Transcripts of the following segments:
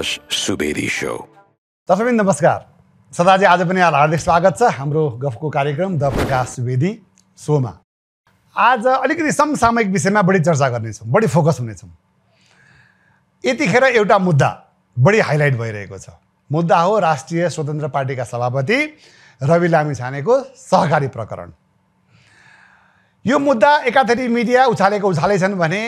प्रकाश Subedi so तपाईँ नमस्कार सदाजी आज पनि हार्दिक स्वागत छ हाम्रो गफको कार्यक्रम द प्रकाश सुवेदी सोमा आज अलिकति समसामयिक विषयमा बढी चर्चा गर्नेछौँ बढी फोकस हुनेछौँ यतिखेर एउटा मुद्दा बढी हाइलाइट भइरहेको छ मुद्दा हो राष्ट्रिय स्वतन्त्र पार्टीका सभापति रवि लामी छानेको सहकारी प्रकरण यो मुद्दा एकाथरी मिडिया उछालेको छन् भने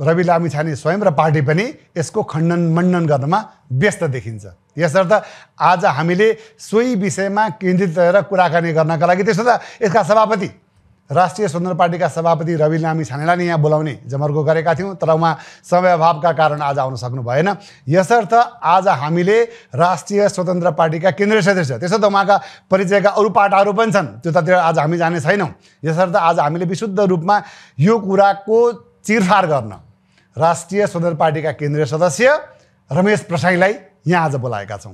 रवि लामी छाने स्वयं र पार्टी पनि यसको खण्डन मण्डन गर्नमा व्यस्त देखिन्छ यसर्थ आज हामीले सोही विषयमा केन्द्रित रहेर कुराकानी गर्नका लागि त्यसो त यसका सभापति राष्ट्रिय स्वतन्त्र पार्टीका सभापति रवि लामी छानेलाई नै यहाँ बोलाउने जमर्को गरेका थियौँ तर उहाँ समय अभावका कारण आज आउन सक्नु भएन यसर्थ आज हामीले राष्ट्रिय स्वतन्त्र पार्टीका केन्द्रीय सदस्य त्यसो त उहाँका परिचयका अरू पाटाहरू पनि छन् त्यो त्यतातिर आज हामी जाने छैनौँ यसर्थ आज हामीले विशुद्ध रूपमा यो कुराको चिरफार गर्न राष्ट्रिय स्वतन्त्र पार्टीका केन्द्रीय सदस्य रमेश प्रसाईलाई यहाँ आज बोलाएका छौँ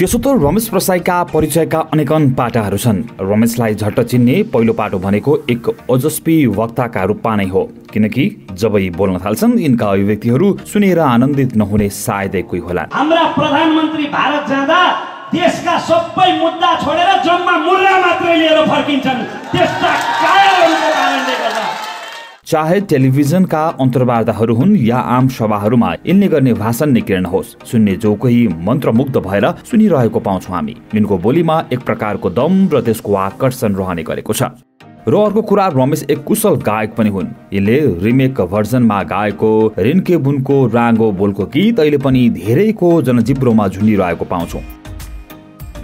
त्यसो त रमेश प्रसाईका परिचयका अनेकन पाटाहरू छन् रमेशलाई झट्ट चिन्ने पहिलो पाटो भनेको एक ओजस्वी वक्ताका रूपमा नै हो किनकि जब यी बोल्न थाल्छन् यिनका अभिव्यक्तिहरू सुनेर आनन्दित नहुने सायदै कोही होला हाम्रा प्रधानमन्त्री भारत जाँदा देशका सबै मुद्दा छोडेर जम्मा मुर्रा मात्रै लिएर फर्किन्छन् त्यस्ता कायरहरूको कारणले गर्दा चाहे टेलिभिजनका अन्तर्वार्ताहरू हुन् या आम सभाहरूमा यिनले गर्ने भाषण नै किरण होस् सुन्ने जो कोही मन्त्रमुग्ध भएर सुनिरहेको पाउँछौँ हामी यिनको बोलीमा एक प्रकारको दम र त्यसको आकर्षण रहने गरेको छ र अर्को कुरा रमेश एक कुशल गायक पनि हुन् यिनले रिमेक भर्जनमा गाएको रिनके बुनको राङ्गो बोलको गीत अहिले पनि धेरैको जनजिब्रोमा झुन्डिरहेको पाउँछौँ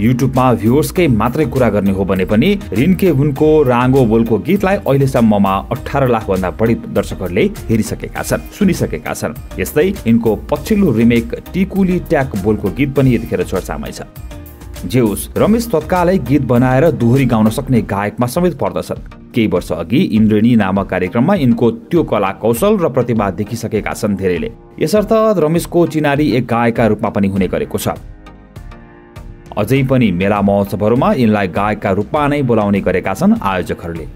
युट्युबमा भ्युवर्सकै मात्रै कुरा गर्ने हो भने पनि रिन्के हुनको राङ्गो बोलको गीतलाई अहिलेसम्ममा अठार भन्दा बढी दर्शकहरूले हेरिसकेका छन् सुनिसकेका छन् यस्तै यिनको पछिल्लो रिमेक टिकुली ट्याक बोलको गीत पनि यतिखेर चर्चामै छ जेउस रमेश तत्कालै गीत बनाएर दोहोरी गाउन सक्ने गायकमा समेत पर्दछन् केही वर्ष अघि इन्द्रेणी नामक कार्यक्रममा यिनको त्यो कला कौशल र प्रतिभा देखिसकेका छन् धेरैले यसर्थ रमेशको चिनारी एक गायकका रूपमा पनि हुने गरेको छ अझै पनि मेला महोत्सवहरूमा यिनलाई गायकका रूपमा नै बोलाउने गरेका छन् आयोजकहरूले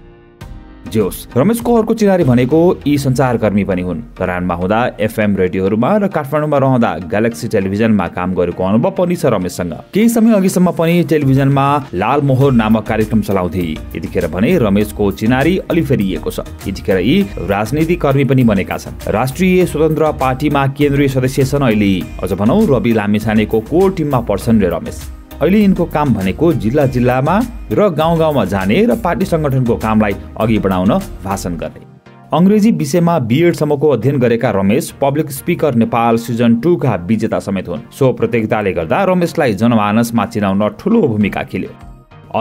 जोस् रमेशको अर्को चिनारी भनेको यी सञ्चारकर्मी पनि हुन् तरानमा हुँदा एफएम रेडियोहरूमा र काठमाडौँमा रहँदा ग्यालेक्सी टेलिभिजनमा काम गरेको अनुभव पनि छ रमेशसँग केही समय अघिसम्म पनि टेलिभिजनमा लालमोहर नामक कार्यक्रम चलाउँथे यतिखेर भने रमेशको चिनारी अलि फेरिएको छ यतिखेर यी राजनीति कर्मी पनि बनेका छन् राष्ट्रिय स्वतन्त्र पार्टीमा केन्द्रीय सदस्य छन् अहिले अझ भनौ रवि लामिछानेको कोर टिममा पर्छन् रे रमेश अहिले यिनको काम भनेको जिल्ला जिल्लामा र गाउँ गाउँमा जाने र पार्टी सङ्गठनको कामलाई अघि बढाउन भाषण गर्ने अङ्ग्रेजी विषयमा बिएडसम्मको अध्ययन गरेका Ramesh public speaker Nepal season टूका विजेता समेत हुन् सो प्रतियोगिताले गर्दा रमेशलाई जनमानसमा चिनाउन ठुलो भूमिका खेल्यो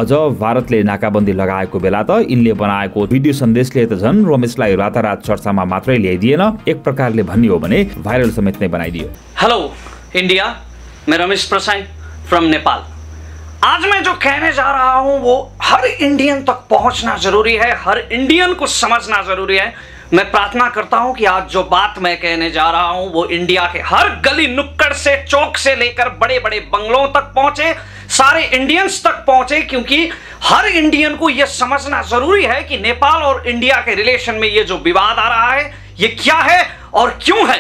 अझ भारतले नाकाबन्दी लगाएको बेला त यिनले बनाएको भिडियो सन्देशले त झन् रमेशलाई रातारात चर्चामा मात्रै ल्याइदिएन एक प्रकारले भन्ने हो भने भाइरल समेत नै बनाइदियो हेलो इन्डिया म रमेश प्रसाई फ्रॉम नेपाल आज मैं जो कहने जा रहा हूं वो हर इंडियन तक पहुंचना जरूरी है हर इंडियन को समझना जरूरी है मैं प्रार्थना करता हूं कि आज जो बात मैं कहने जा रहा हूं वो इंडिया के हर गली नुक्कड़ से चौक से लेकर बड़े बड़े बंगलों तक पहुंचे सारे इंडियंस तक पहुंचे क्योंकि हर इंडियन को यह समझना जरूरी है कि नेपाल और इंडिया के रिलेशन में ये जो विवाद आ रहा है ये क्या है और क्यों है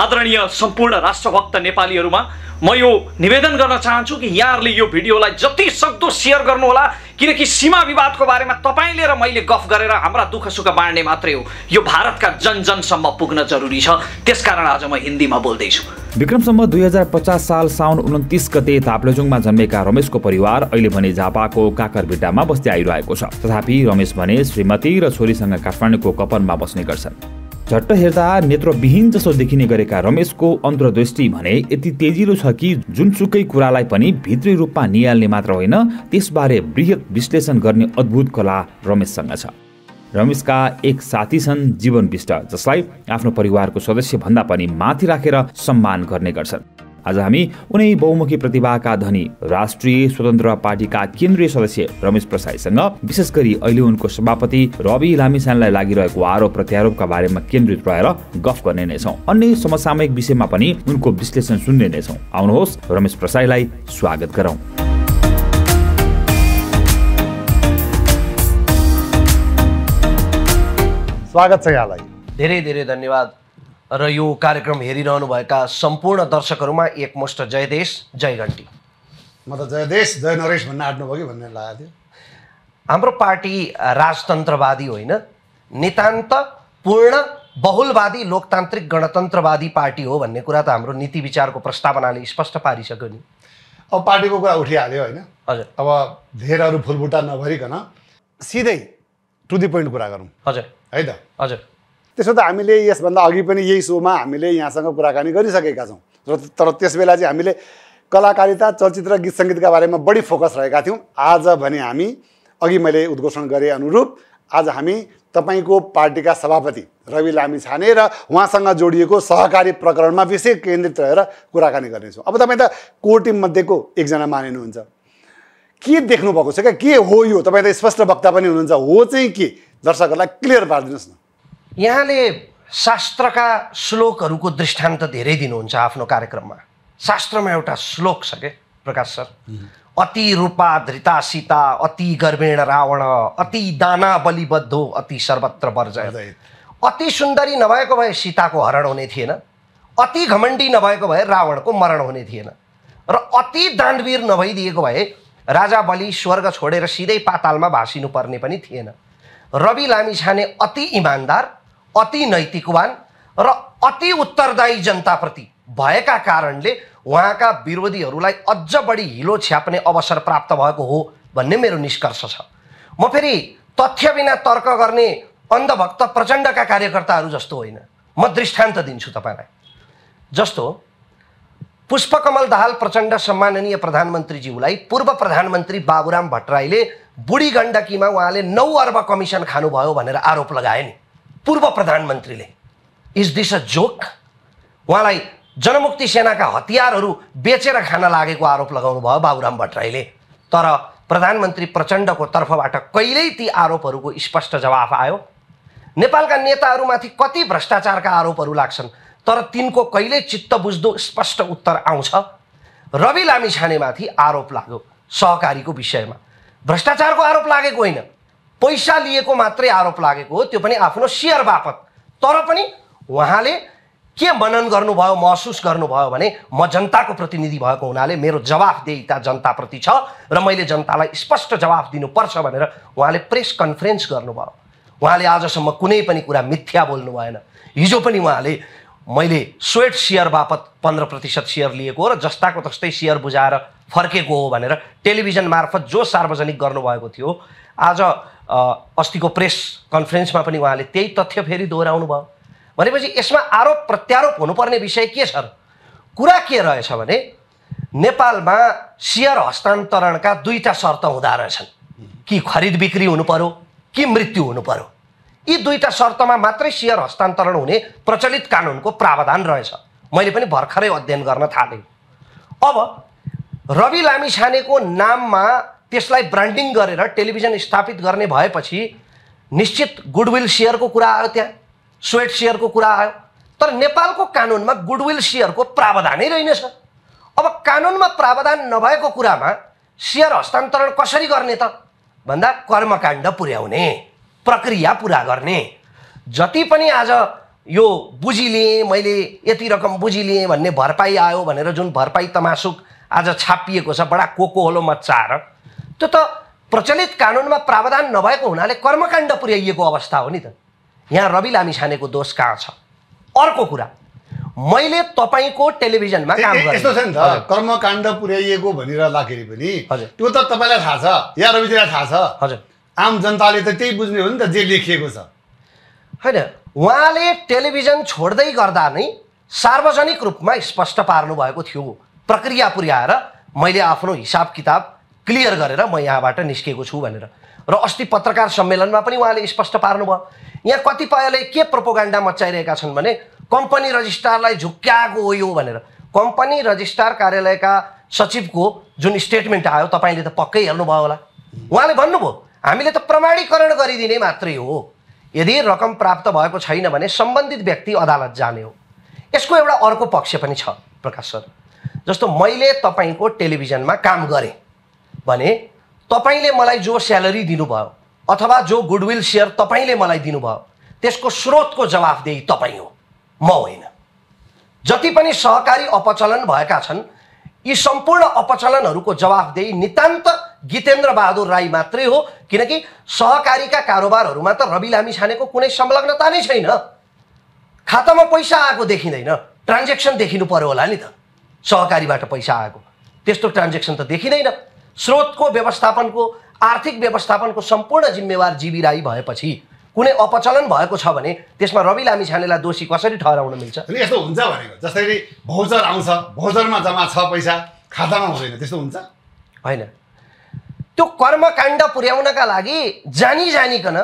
आदरणीय सम्पूर्ण राष्ट्रभक्त नेपालीहरूमा म यो निवेदन गर्न चाहन्छु कि यहाँहरूले यो भिडियोलाई जति सक्दो सेयर गर्नुहोला किनकि सीमा विवादको बारेमा तपाईँले र मैले गफ गरेर हाम्रा दुःख सुख बाँड्ने मात्रै हो यो भारतका जनजनसम्म पुग्न जरुरी छ त्यसकारण आज म हिन्दीमा बोल्दैछु विक्रमसम्म दुई हजार पचास साल साउन उन्तिस गते ताप्लेजुङमा जन्मेका रमेशको परिवार अहिले भने झापाको काकरभिटामा बस्दै आइरहेको छ तथापि रमेश भने श्रीमती र छोरीसँग काठमाडौँको कपनमा बस्ने गर्छन् झट्ट हेर्दा नेत्रविहीन जस्तो देखिने गरेका रमेशको अन्तर्दृष्टि भने यति तेजिलो छ कि जुनसुकै कुरालाई पनि भित्री रूपमा निहाल्ने मात्र होइन त्यसबारे वृहत विश्लेषण गर्ने अद्भुत कला रमेशसँग छ रमेशका एक साथी छन् जीवन विष्ट जसलाई आफ्नो परिवारको सदस्यभन्दा पनि माथि राखेर सम्मान गर्ने गर्छन् आज हामी उनै बहुमुखी प्रतिभाका धनी राष्ट्रिय स्वतन्त्र पार्टीका केन्द्रीय सदस्य रमेश प्रसाईसँग विशेष गरी अहिले उनको सभापति रवि लामिसानलाई लागिरहेको आरोप प्रत्यारोपका बारेमा केन्द्रित रहेर गफ गर्ने नै छौँ अन्य समसामयिक विषयमा पनि उनको विश्लेषण सुन्ने नै छौँ आउनुहोस् रमेश प्रसाईलाई स्वागत गरौँ स्वागत छ यहाँलाई धेरै धेरै धन्यवाद र यो कार्यक्रम हेरिरहनुभएका सम्पूर्ण दर्शकहरूमा एकमुष्ट जय देश जय घन्टी म त जय देश जय नरेश भन्न आँट्नुभयो कि भन्ने लागेको थियो हाम्रो पार्टी राजतन्त्रवादी होइन नितान्त पूर्ण बहुलवादी लोकतान्त्रिक गणतन्त्रवादी पार्टी हो भन्ने कुरा त हाम्रो नीति विचारको प्रस्तावनाले स्पष्ट पारिसक्यो नि अब पार्टीको कुरा उठिहाल्यो होइन हजुर अब धेरहरू फुलबुट्टा नभरिकन सिधै टु दि पोइन्ट कुरा गरौँ हजुर है त हजुर त्यसो त हामीले यसभन्दा अघि पनि यही सोमा हामीले यहाँसँग कुराकानी गरिसकेका छौँ र तर त्यसबेला चाहिँ हामीले कलाकारिता चलचित्र गीत सङ्गीतका बारेमा बढी फोकस रहेका थियौँ आज भने हामी अघि मैले उद्घोषण गरे अनुरूप आज हामी तपाईँको पार्टीका सभापति रवि लामी छाने र उहाँसँग जोडिएको सहकारी प्रकरणमा विशेष केन्द्रित रहेर कुराकानी गर्नेछौँ अब तपाईँ त टिम टिममध्येको एकजना मानिनुहुन्छ के देख्नु भएको छ क्या के हो यो तपाईँ त स्पष्ट वक्ता पनि हुनुहुन्छ हो चाहिँ के दर्शकहरूलाई क्लियर पारिदिनुहोस् न यहाँले शास्त्रका श्लोकहरूको दृष्टान्त धेरै दिनुहुन्छ आफ्नो कार्यक्रममा शास्त्रमा एउटा श्लोक छ के प्रकाश सर अति रूपा धृता सीता अति गर्वेण रावण अति दाना बलिबद्धो अति सर्वत्र वर्जय अति सुन्दरी नभएको भए सीताको हरण हुने थिएन अति घमण्डी नभएको भए रावणको मरण हुने थिएन र अति दानवीर नभइदिएको भए राजा बलि स्वर्ग छोडेर सिधै पातालमा पर्ने पनि थिएन रवि लामिछाने अति इमान्दार अति नैतिकवान र अति उत्तरदायी जनताप्रति भएका कारणले उहाँका विरोधीहरूलाई अझ बढी हिलो छ्याप्ने अवसर प्राप्त भएको हो भन्ने मेरो निष्कर्ष छ म फेरि तथ्य बिना तर्क गर्ने अन्धभक्त प्रचण्डका कार्यकर्ताहरू जस्तो होइन म दृष्टान्त दिन्छु तपाईँलाई जस्तो पुष्पकमल दाहाल प्रचण्ड सम्माननीय प्रधानमन्त्रीज्यूलाई पूर्व प्रधानमन्त्री बाबुराम भट्टराईले बुढी गण्डकीमा उहाँले नौ अर्ब कमिसन खानुभयो भनेर आरोप लगाए नि पूर्व प्रधानमन्त्रीले इज दिस अ जोक उहाँलाई जनमुक्ति सेनाका हतियारहरू बेचेर खान लागेको आरोप लगाउनु भयो बाबुराम भट्टराईले तर प्रधानमन्त्री प्रचण्डको तर्फबाट कहिल्यै ती आरोपहरूको स्पष्ट जवाफ आयो नेपालका नेताहरूमाथि कति भ्रष्टाचारका आरोपहरू लाग्छन् तर तिनको कहिल्यै चित्त बुझ्दो स्पष्ट उत्तर आउँछ रवि लामिछानेमाथि आरोप लाग्यो सहकारीको विषयमा भ्रष्टाचारको आरोप लागेको होइन पैसा लिएको मात्रै आरोप लागेको हो त्यो पनि आफ्नो सेयर बापत तर पनि उहाँले के मनन गर्नुभयो महसुस गर्नुभयो भने म जनताको प्रतिनिधि भएको हुनाले मेरो जवाफदेहिता जनताप्रति छ र मैले जनतालाई स्पष्ट जवाफ दिनुपर्छ भनेर उहाँले प्रेस कन्फरेन्स गर्नुभयो उहाँले आजसम्म कुनै पनि कुरा मिथ्या बोल्नु भएन हिजो पनि उहाँले मैले स्वेट सेयर बापत पन्ध्र प्रतिशत सेयर लिएको हो र जस्ताको तस्तै सेयर बुझाएर फर्केको हो भनेर टेलिभिजन मार्फत जो सार्वजनिक गर्नुभएको थियो आज अस्तिको प्रेस कन्फरेन्समा पनि उहाँले त्यही तथ्य फेरि दोहोऱ्याउनु भयो भनेपछि यसमा आरोप प्रत्यारोप हुनुपर्ने विषय के छ कुरा के रहेछ भने नेपालमा सेयर हस्तान्तरणका दुईवटा शर्त हुँदा रहेछन् कि खरिद बिक्री हुनु कि मृत्यु हुनु पर्यो यी दुईवटा शर्तमा मात्रै सेयर हस्तान्तरण हुने प्रचलित कानुनको प्रावधान रहेछ मैले पनि भर्खरै अध्ययन गर्न थालेँ अब रवि लामिछानेको नाममा त्यसलाई ब्रान्डिङ गरेर टेलिभिजन स्थापित गर्ने भएपछि निश्चित गुडविल सेयरको कुरा आयो त्यहाँ स्वेट सेयरको कुरा आयो तर नेपालको कानुनमा गुडविल सेयरको प्रावधानै रहेनछ अब कानुनमा प्रावधान नभएको कुरामा सेयर हस्तान्तरण कसरी गर्ने त भन्दा कर्मकाण्ड पुर्याउने प्रक्रिया पुरा गर्ने जति पनि आज यो बुझिलिएँ मैले यति रकम बुझिलिएँ भन्ने भरपाई आयो भनेर जुन भरपाई तमासुक आज छापिएको छ बडा होलो मच्चाएर त्यो त प्रचलित कानुनमा प्रावधान नभएको हुनाले कर्मकाण्ड पुर्याइएको अवस्था हो नि त यहाँ रवि लामी छानेको दोष कहाँ छ अर्को कुरा मैले तपाईँको टेलिभिजनमा काम यस्तो छ नि त कर्मकाण्ड पुर्याइएको भनिरहँदाखेरि पनि त्यो त तपाईँलाई थाहा छ या रविजीलाई थाहा छ हजुर आम जनताले त त्यही बुझ्ने हो नि त जे लेखिएको छ होइन उहाँले टेलिभिजन छोड्दै गर्दा नै सार्वजनिक रूपमा स्पष्ट पार्नुभएको थियो प्रक्रिया पुर्याएर मैले आफ्नो हिसाब किताब क्लियर गरेर म यहाँबाट निस्केको छु भनेर र अस्ति पत्रकार सम्मेलनमा पनि उहाँले स्पष्ट पार्नुभयो यहाँ कतिपयले के प्रोपोगान्डा मचाइरहेका छन् भने कम्पनी रजिस्ट्रारलाई झुक्क्याएको हो यो भनेर कम्पनी रजिस्ट्रार कार्यालयका सचिवको जुन स्टेटमेन्ट आयो तपाईँले त पक्कै हेर्नुभयो होला उहाँले भन्नुभयो हामीले त प्रमाणीकरण गरिदिने मात्रै हो यदि रकम प्राप्त भएको छैन भने सम्बन्धित व्यक्ति अदालत जाने हो यसको एउटा अर्को पक्ष पनि छ प्रकाश सर जस्तो मैले तपाईँको टेलिभिजनमा काम गरेँ भने तपाईँले मलाई जो स्यालेरी दिनुभयो अथवा जो गुडविल सेयर तपाईँले मलाई दिनुभयो त्यसको स्रोतको जवाफदेही तपाईँ हो म होइन जति पनि सहकारी अपचलन भएका छन् यी सम्पूर्ण अपचलनहरूको जवाफदेही नितान्त गीतेन्द्र बहादुर राई मात्रै हो किनकि सहकारीका कारोबारहरूमा त रवि लामी छानेको कुनै संलग्नता नै छैन खातामा पैसा आएको देखिँदैन ट्रान्जेक्सन देखिनु पर्यो होला नि त सहकारीबाट पैसा आएको त्यस्तो ट्रान्जेक्सन त देखिँदैन स्रोतको व्यवस्थापनको आर्थिक व्यवस्थापनको सम्पूर्ण जिम्मेवार जीवी राई भएपछि कुनै अपचलन भएको छ भने त्यसमा रवि लामी छानेलाई दोषी कसरी ठहराउन मिल्छ यस्तो हुन्छ भनेको जस्तै भौजर आउँछ भौजरमा जम्मा छ पैसा खातामा हुँदैन त्यस्तो हुन्छ होइन त्यो कर्मकाण्ड पुर्याउनका लागि जानी जानिकन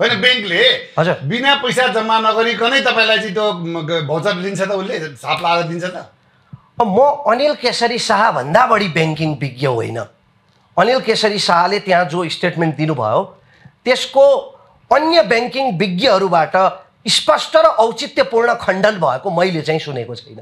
होइन ब्याङ्कले हजुर बिना पैसा जम्मा नगरिकनै तपाईँलाई चाहिँ त्यो भौचर दिन्छ त उसले छाप लाएर दिन्छ त म अनिल शाह शाहभन्दा बढी ब्याङ्किङ विज्ञ होइन अनिल केसरी शाहले त्यहाँ जो स्टेटमेन्ट दिनुभयो त्यसको अन्य ब्याङ्किङ विज्ञहरूबाट स्पष्ट र औचित्यपूर्ण खण्डन भएको मैले चाहिँ सुनेको छैन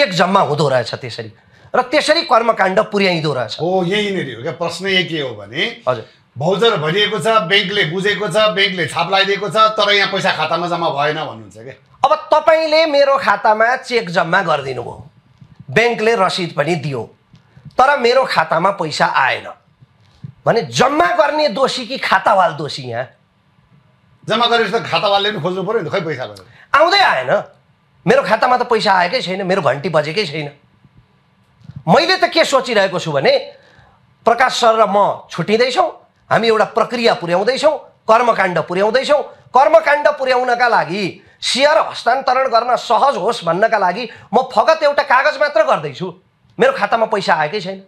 चेक जम्मा हुँदो रहेछ त्यसरी र त्यसरी कर्मकाण्ड पुर्याइँदो रहेछ हो यहीँनिर हो क्या प्रश्न यही के हो भने हजुर भौजर भरिएको छ ब्याङ्कले बुझेको छ ब्याङ्कले छाप लगाइदिएको छ तर यहाँ पैसा खातामा जम्मा भएन भन्नुहुन्छ क्या अब तपाईँले मेरो खातामा चेक जम्मा गरिदिनु भयो ब्याङ्कले रसिद पनि दियो तर मेरो खातामा पैसा आएन भने जम्मा गर्ने दोषी कि खातावाल दोषी यहाँ जम्मा गरेपछि त खातावालले पनि खोज्नु पऱ्यो नि खै पैसा आउँदै आएन मेरो खातामा त पैसा आएकै छैन मेरो घन्टी बजेकै छैन मैले त के सोचिरहेको छु भने प्रकाश सर र म छुट्टिँदैछौँ हामी एउटा प्रक्रिया पुर्याउँदैछौँ कर्मकाण्ड पुर्याउँदैछौँ कर्मकाण्ड पुर्याउनका लागि सेयर हस्तान्तरण गर्न सहज होस् भन्नका लागि म फगत एउटा कागज मात्र गर्दैछु मेरो खातामा पैसा आएकै छैन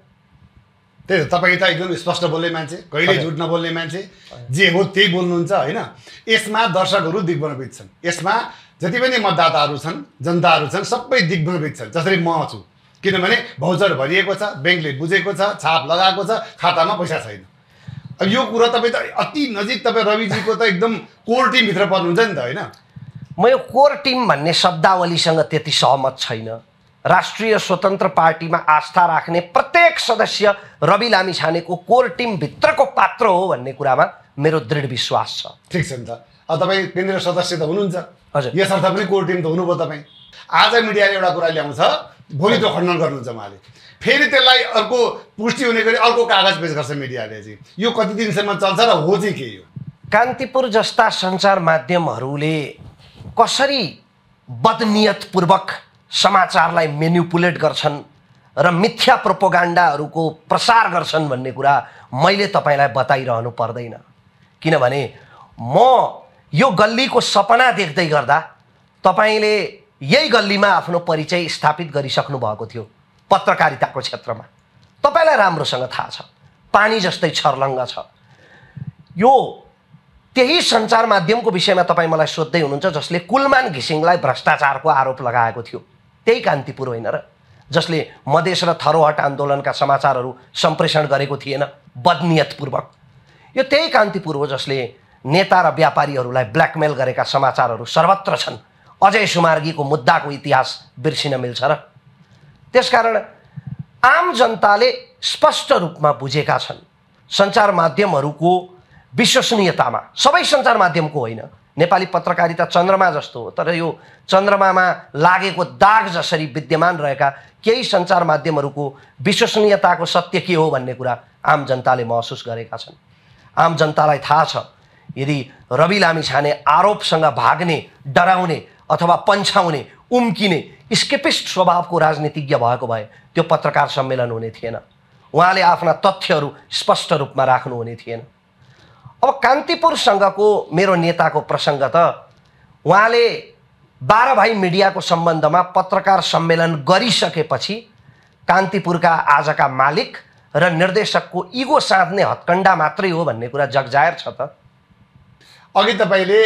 त्यही तपाईँ त एकदम स्पष्ट बोल्ने मान्छे कहिले झुट नबोल्ने मान्छे जे हो त्यही बोल्नुहुन्छ होइन यसमा दर्शकहरू दिग्भ्रमित छन् यसमा जति पनि मतदाताहरू छन् जनताहरू छन् सबै दिग्भ्रमित छन् जसरी म छु किनभने भाउचर भरिएको छ ब्याङ्कले बुझेको छ छाप लगाएको छ खातामा पैसा छैन अब यो कुरो तपाईँ त अति नजिक तपाईँ रविजीको त एकदम कोर टिमभित्र पर्नुहुन्छ नि त होइन म यो कोर टिम भन्ने शब्दावलीसँग त्यति सहमत छैन राष्ट्रिय स्वतन्त्र पार्टीमा आस्था राख्ने प्रत्येक सदस्य रवि लामी छानेको कोर टिमभित्रको पात्र हो भन्ने कुरामा मेरो दृढ विश्वास छ ठिक छ नि त अब तपाईँ केन्द्रीय सदस्य त हुनुहुन्छ हजुर यसर्थ पनि कोर टिम त हुनुभयो तपाईँ आज मिडियाले एउटा कुरा ल्याउँछ भोलि त्यो खण्डन गर्नुहुन्छ उहाँले फेरि त्यसलाई अर्को पुष्टि हुने गरी अर्को कागज पेस गर्छ मिडियाले चाहिँ यो कति दिनसम्म चल्छ र हो चाहिँ के यो कान्तिपुर जस्ता सञ्चार माध्यमहरूले कसरी बदनियतपूर्वक समाचारलाई मेन्युपुलेट गर्छन् र मिथ्या प्रोपोगान्डाहरूको प्रसार गर्छन् भन्ने कुरा मैले तपाईँलाई बताइरहनु पर्दैन किनभने म यो गल्लीको सपना देख्दै गर्दा तपाईँले यही गल्लीमा आफ्नो परिचय स्थापित गरिसक्नु भएको थियो पत्रकारिताको क्षेत्रमा तपाईँलाई राम्रोसँग थाहा छ पानी जस्तै छर्लङ्ग छ यो त्यही सञ्चार माध्यमको विषयमा तपाईँ मलाई सोध्दै हुनुहुन्छ जसले कुलमान घिसिङलाई भ्रष्टाचारको आरोप लगाएको थियो त्यही कान्तिपुर होइन र जसले मधेस र थरोहट आन्दोलनका समाचारहरू सम्प्रेषण गरेको थिएन बदनियतपूर्वक यो त्यही कान्तिपुर हो जसले नेता र व्यापारीहरूलाई ब्ल्याकमेल गरेका समाचारहरू सर्वत्र छन् अजय सुमार्गीको मुद्दाको इतिहास बिर्सिन मिल्छ र त्यसकारण आम जनताले स्पष्ट रूपमा बुझेका छन् सञ्चार माध्यमहरूको विश्वसनीयतामा सबै सञ्चार माध्यमको होइन नेपाली पत्रकारिता चन्द्रमा जस्तो हो तर यो चन्द्रमामा लागेको दाग जसरी विद्यमान रहेका केही सञ्चार माध्यमहरूको विश्वसनीयताको सत्य के हो भन्ने कुरा आम जनताले महसुस गरेका छन् आम जनतालाई थाहा छ यदि रवि लामिछाने आरोपसँग भाग्ने डराउने अथवा पन्छाउने उम्किने स्केपिस्ट स्वभावको राजनीतिज्ञ भएको भए त्यो पत्रकार सम्मेलन हुने थिएन उहाँले आफ्ना तथ्यहरू स्पष्ट रूपमा राख्नुहुने थिएन अब कान्तिपुरसँगको मेरो नेताको प्रसङ्ग त उहाँले बाह्र भाइ मिडियाको सम्बन्धमा पत्रकार सम्मेलन गरिसकेपछि कान्तिपुरका आजका मालिक र निर्देशकको इगो साँध्ने हत्कण्डा मात्रै हो भन्ने कुरा जगजाहेर छ त अघि तपाईँले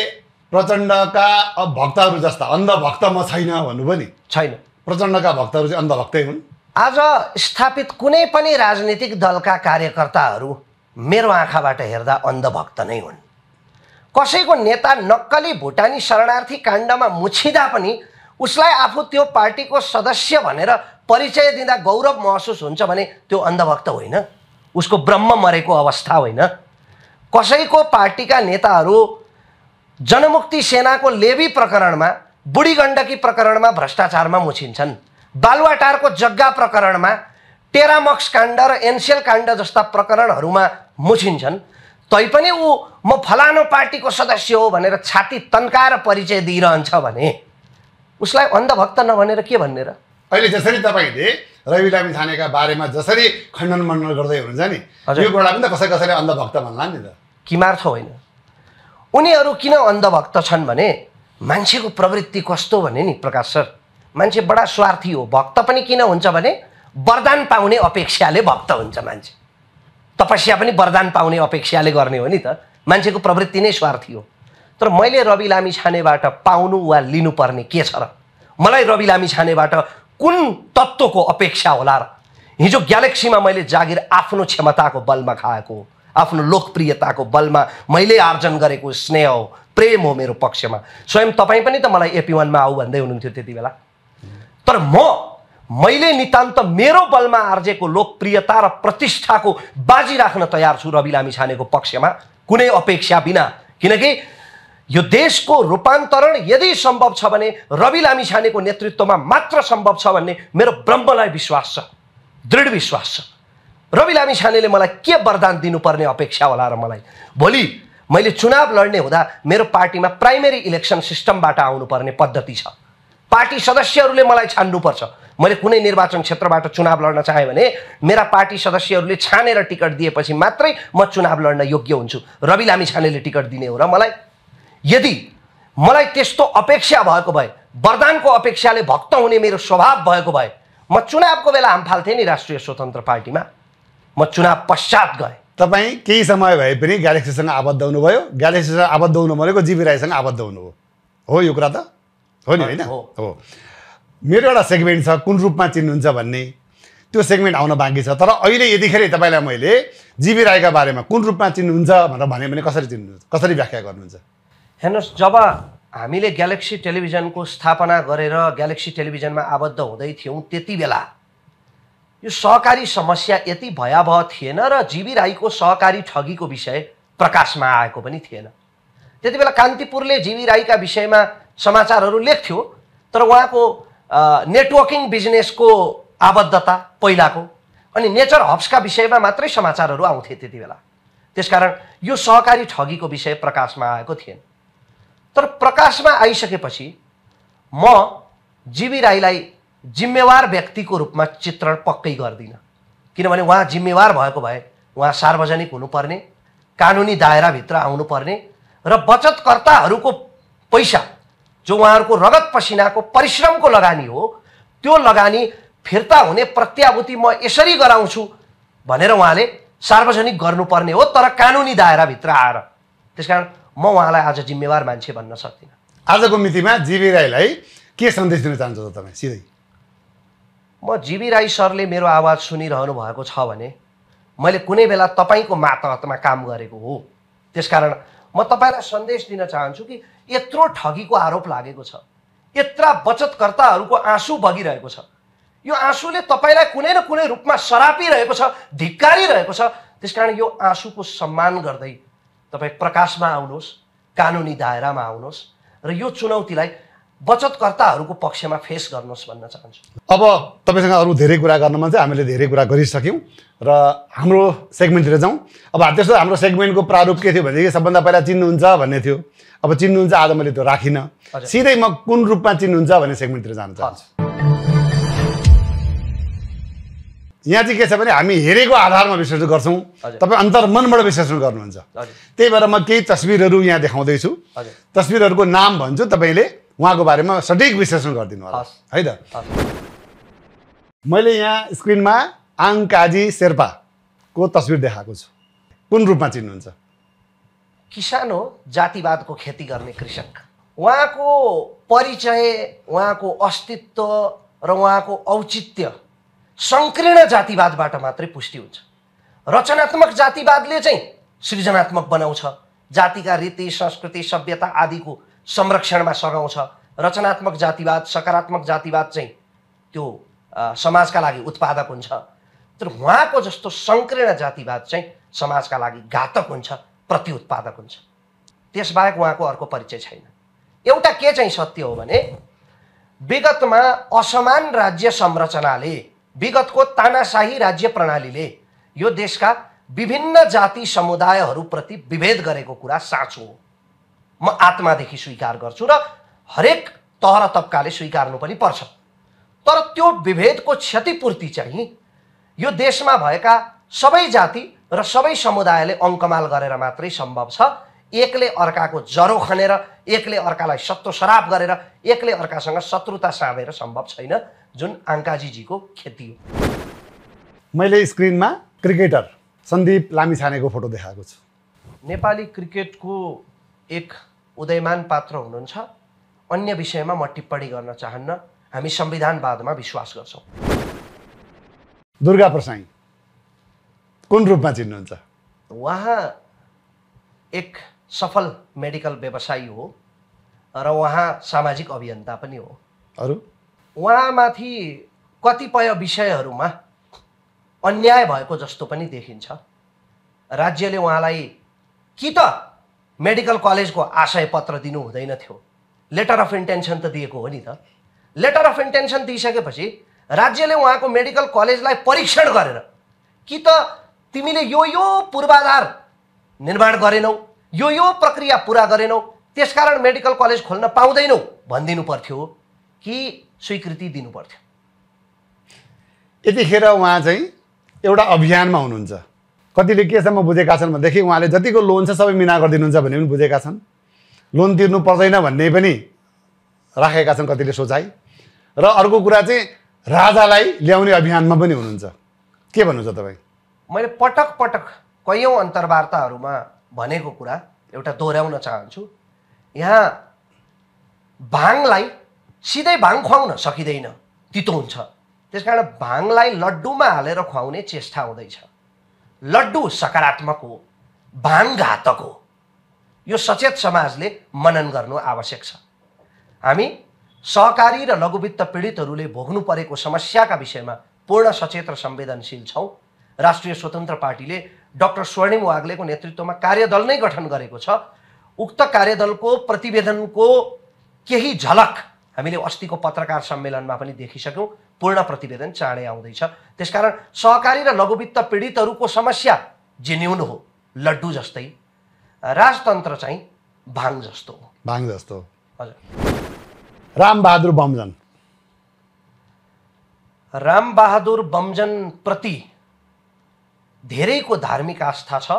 प्रचण्डका भक्तहरू जस्ता अन्धभक्त म छैन भन्नु नि छैन प्रचण्डका भक्तहरू चाहिँ अन्धभक्तै हुन् आज स्थापित कुनै पनि राजनीतिक दलका कार्यकर्ताहरू मेरो आँखाबाट हेर्दा अन्धभक्त नै हुन् कसैको नेता नक्कली भुटानी शरणार्थी काण्डमा मुछिँदा पनि उसलाई आफू त्यो पार्टीको सदस्य भनेर परिचय दिँदा गौरव महसुस हुन्छ भने त्यो अन्धभक्त होइन उसको ब्रह्म मरेको अवस्था होइन कसैको पार्टीका नेताहरू जनमुक्ति सेनाको लेबी प्रकरणमा बुढी गण्डकी प्रकरणमा भ्रष्टाचारमा मुछिन्छन् बालुवाटारको जग्गा प्रकरणमा टेरामक्स काण्ड र एनसेल काण्ड जस्ता प्रकरणहरूमा मुछिन्छन् तैपनि ऊ म फलानु पार्टीको सदस्य हो भनेर छाती तन्काएर परिचय दिइरहन्छ भने उसलाई अन्धभक्त नभनेर के भन्ने र अहिले जसरी तपाईँले रवि लामी छानेका बारेमा जसरी खण्डन मण्डन गर्दै हुनुहुन्छ नि यो कुरालाई पनि त कसै कसैले अन्धभक्त भन्ला नि त किमार्थ होइन उनीहरू किन अन्धभक्त छन् भने मान्छेको प्रवृत्ति कस्तो भने नि प्रकाश सर मान्छे बडा स्वार्थी हो भक्त पनि किन हुन्छ भने वरदान पाउने अपेक्षाले भक्त हुन्छ मान्छे तपस्या पनि वरदान पाउने अपेक्षाले गर्ने हो नि त मान्छेको प्रवृत्ति नै स्वार्थी हो तर मैले रवि लामी छानेबाट पाउनु वा लिनुपर्ने के छ र मलाई रवि लामी छानेबाट कुन तत्त्वको अपेक्षा होला र हिजो ग्यालेक्सीमा मैले जागिर आफ्नो क्षमताको बलमा खाएको हो आफ्नो लोकप्रियताको बलमा मैले आर्जन गरेको स्नेह हो प्रेम हो मेरो पक्षमा स्वयं तपाईँ पनि त मलाई एपी वानमा आऊ भन्दै हुनुहुन्थ्यो त्यति बेला तर म मैले नितान्त मेरो बलमा आर्जेको लोकप्रियता र प्रतिष्ठाको बाजी राख्न तयार छु रवि लामी छानेको पक्षमा कुनै अपेक्षा बिना किनकि यो देशको रूपान्तरण यदि सम्भव छ भने रवि लामी छानेको नेतृत्वमा मात्र सम्भव छ भन्ने मेरो ब्रह्मलाई विश्वास छ दृढ विश्वास छ रवि लामी छानेले मलाई के वरदान दिनुपर्ने अपेक्षा होला र मलाई भोलि मैले चुनाव लड्ने हुँदा मेरो पार्टीमा प्राइमेरी इलेक्सन सिस्टमबाट आउनुपर्ने पद्धति छ पार्टी सदस्यहरूले मलाई छान्नुपर्छ मैले कुनै निर्वाचन क्षेत्रबाट चुनाव लड्न चाहेँ भने मेरा पार्टी सदस्यहरूले छानेर टिकट दिएपछि मात्रै म चुनाव लड्न योग्य हुन्छु रवि लामी छानेले टिकट दिने हो र मलाई यदि मलाई त्यस्तो अपेक्षा भएको भए वरदानको अपेक्षाले भक्त हुने मेरो स्वभाव भएको भए म चुनावको बेला हाम फाल्थेँ नि राष्ट्रिय स्वतन्त्र पार्टीमा म चुनाव पश्चात गएँ तपाईँ केही समय भए पनि ग्यालेक्सीसँग आबद्ध हुनुभयो ग्यालेक्सीसँग आबद्ध हुनु भनेको जीवी राईसँग आबद्ध हुनुभयो हो यो कुरा त हो नि होइन हो मेरो एउटा सेगमेन्ट छ कुन रूपमा चिन्नुहुन्छ भन्ने त्यो सेगमेन्ट आउन बाँकी छ तर अहिले यतिखेर तपाईँलाई मैले जीवी राईका बारेमा कुन रूपमा चिन्नुहुन्छ भनेर भने भने कसरी चिन्नुहुन्छ कसरी व्याख्या गर्नुहुन्छ हेर्नुहोस् जब हामीले ग्यालेक्सी टेलिभिजनको स्थापना गरेर ग्यालेक्सी टेलिभिजनमा आबद्ध हुँदै थियौँ त्यति बेला यो सहकारी समस्या यति भयावह थिएन र जीवी राईको सहकारी ठगीको विषय प्रकाशमा आएको पनि थिएन त्यति बेला कान्तिपुरले जीवी राईका विषयमा समाचारहरू लेख्थ्यो तर उहाँको नेटवर्किङ बिजनेसको आबद्धता पहिलाको अनि नेचर हब्सका विषयमा मात्रै समाचारहरू आउँथे त्यति बेला त्यसकारण यो सहकारी ठगीको विषय प्रकाशमा आएको थिएन तर प्रकाशमा आइसकेपछि म जीवी राईलाई जिम्मेवार व्यक्तिको रूपमा चित्रण पक्कै गर्दिनँ किनभने उहाँ जिम्मेवार भएको भए उहाँ सार्वजनिक हुनुपर्ने कानुनी दायराभित्र आउनुपर्ने र बचतकर्ताहरूको पैसा जो उहाँहरूको रगत पसिनाको परिश्रमको लगानी हो त्यो लगानी फिर्ता हुने प्रत्याभूति म यसरी गराउँछु भनेर उहाँले सार्वजनिक गर्नुपर्ने हो तर कानुनी दायराभित्र आएर त्यस कारण म उहाँलाई आज जिम्मेवार मान्छे भन्न सक्दिनँ आजको मितिमा जीवी राईलाई के सन्देश दिन चाहन्छु तपाईँ सिधै म जिबी राई सरले मेरो आवाज सुनिरहनु भएको छ भने मैले कुनै बेला तपाईँको मातहतमा काम गरेको हो त्यसकारण म तपाईँलाई सन्देश दिन चाहन्छु कि यत्रो ठगीको आरोप लागेको छ यत्रा बचतकर्ताहरूको आँसु बगिरहेको छ यो आँसुले तपाईँलाई कुनै न कुनै रूपमा सरापिरहेको छ धिक्कारिरहेको छ त्यसकारण यो आँसुको सम्मान गर्दै तपाईँ प्रकाशमा आउनुहोस् कानुनी दायरामा आउनुहोस् र यो चुनौतीलाई बचतकर्ताहरूको पक्षमा फेस गर्नुहोस् भन्न चाहन्छु अब तपाईँसँग अरू धेरै कुरा गर्न मन हामीले धेरै कुरा गरिसक्यौँ र हाम्रो सेगमेन्टतिर जाउँ अब त्यस्तो हाम्रो सेगमेन्टको प्रारूप के थियो भनेदेखि सबभन्दा पहिला चिन्नुहुन्छ भन्ने थियो अब चिन्नुहुन्छ आज मैले त्यो राखिनँ सिधै म कुन रूपमा चिन्नुहुन्छ भन्ने सेगमेन्टतिर जान चाहन्छु यहाँ चाहिँ के छ भने हामी हेरेको आधारमा विश्लेषण गर्छौँ तपाईँ अन्तर्मनबाट विश्लेषण गर्नुहुन्छ त्यही भएर म केही तस्विरहरू यहाँ देखाउँदैछु तस्विरहरूको नाम भन्छु तपाईँले उहाँको बारेमा सठिक विश्लेषण गरिदिनु होला है त मैले यहाँ स्क्रिनमा आङ काजी शेर्पाको तस्बिर देखाएको छु कुन रूपमा चिन्नुहुन्छ किसान हो जातिवादको खेती गर्ने कृषक उहाँको परिचय उहाँको अस्तित्व र उहाँको औचित्य सङ्कीर्ण जातिवादबाट मात्रै पुष्टि हुन्छ रचनात्मक जातिवादले चाहिँ सृजनात्मक बनाउँछ जातिका रीति संस्कृति सभ्यता आदिको संरक्षणमा सघाउँछ रचनात्मक जातिवाद सकारात्मक जातिवाद चाहिँ त्यो समाजका लागि उत्पादक हुन्छ तर उहाँको जस्तो सङ्कीर्ण जातिवाद चाहिँ समाजका लागि घातक हुन्छ प्रतिउत्पादक हुन्छ त्यसबाहेक उहाँको अर्को परिचय छैन एउटा के चाहिँ सत्य हो भने विगतमा असमान राज्य संरचनाले विगतको तानाशाही राज्य प्रणालीले यो देशका विभिन्न जाति समुदायहरूप्रति विभेद गरेको कुरा साँचो हो म आत्मादेखि स्वीकार गर्छु र हरेक तह र तब्काले स्वीकार्नु पनि पर्छ तर त्यो विभेदको क्षतिपूर्ति चाहिँ यो देशमा भएका सबै जाति र सबै समुदायले अङ्कमाल गरेर मात्रै सम्भव छ एकले अर्काको जरो खनेर एकले अर्कालाई सत्तो श्राप गरेर एकले अर्कासँग शत्रुता साधेर सम्भव छैन जुन आङ्काजीजीको खेती हो मैले स्क्रिनमा क्रिकेटर सन्दीप लामिछानेको फोटो देखाएको छु नेपाली क्रिकेटको एक उदयमान पात्र हुनुहुन्छ अन्य विषयमा म टिप्पणी गर्न चाहन्न हामी संविधानवादमा विश्वास गर्छौँ दुर्गा प्रसाई कुन रूपमा चिन्नुहुन्छ उहाँ एक सफल मेडिकल व्यवसायी हो र उहाँ सामाजिक अभियन्ता पनि हो अरू उहाँमाथि कतिपय विषयहरूमा अन्याय भएको जस्तो पनि देखिन्छ राज्यले उहाँलाई कि त मेडिकल कलेजको आशय पत्र दिनु हुँदैन थियो लेटर अफ इन्टेन्सन त दिएको हो नि त लेटर अफ इन्टेन्सन दिइसकेपछि राज्यले उहाँको मेडिकल कलेजलाई परीक्षण गरेर कि त तिमीले यो यो पूर्वाधार निर्माण गरेनौ यो यो प्रक्रिया पुरा गरेनौ त्यसकारण मेडिकल कलेज खोल्न पाउँदैनौ भनिदिनु पर्थ्यो कि स्वीकृति दिनुपर्थ्यो पर्थ्यो यतिखेर उहाँ चाहिँ एउटा अभियानमा हुनुहुन्छ कतिले केसम्म बुझेका छन् भनेदेखि उहाँले जतिको लोन छ सबै मिना गरिदिनुहुन्छ भन्ने पनि बुझेका छन् लोन तिर्नु पर्दैन भन्ने पनि राखेका छन् कतिले सोचाइ र अर्को कुरा चाहिँ राजालाई ल्याउने अभियानमा पनि हुनुहुन्छ के भन्नुहुन्छ तपाईँ मैले पटक पटक कैयौँ अन्तर्वार्ताहरूमा भनेको कुरा एउटा दोहोऱ्याउन चाहन्छु यहाँ भाङलाई सिधै भाङ खुवाउन सकिँदैन तितो हुन्छ त्यस कारण भाङलाई लड्डुमा हालेर खुवाउने चेष्टा हुँदैछ लड्डु सकारात्मक हो भाङ घातक हो यो सचेत समाजले मनन गर्नु आवश्यक छ हामी सहकारी र लघुवित्त पीडितहरूले भोग्नु परेको समस्याका विषयमा पूर्ण सचेत र संवेदनशील छौँ राष्ट्रिय स्वतन्त्र पार्टीले डाक्टर स्वर्णिम वाग्लेको नेतृत्वमा कार्यदल नै गठन गरेको छ उक्त कार्यदलको प्रतिवेदनको केही झलक हामीले अस्तिको पत्रकार सम्मेलनमा पनि देखिसक्यौँ पूर्ण प्रतिवेदन चाँडै आउँदैछ त्यसकारण सहकारी र लघुवित्त पीडितहरूको समस्या जेन्युन हो लड्डु जस्तै राजतन्त्र चाहिँ भाङ जस्तो हो भाङ जस्तो हजुर रामबहादुर बमजन रामबहादुर बमजनप्रति धेरैको धार्मिक आस्था छ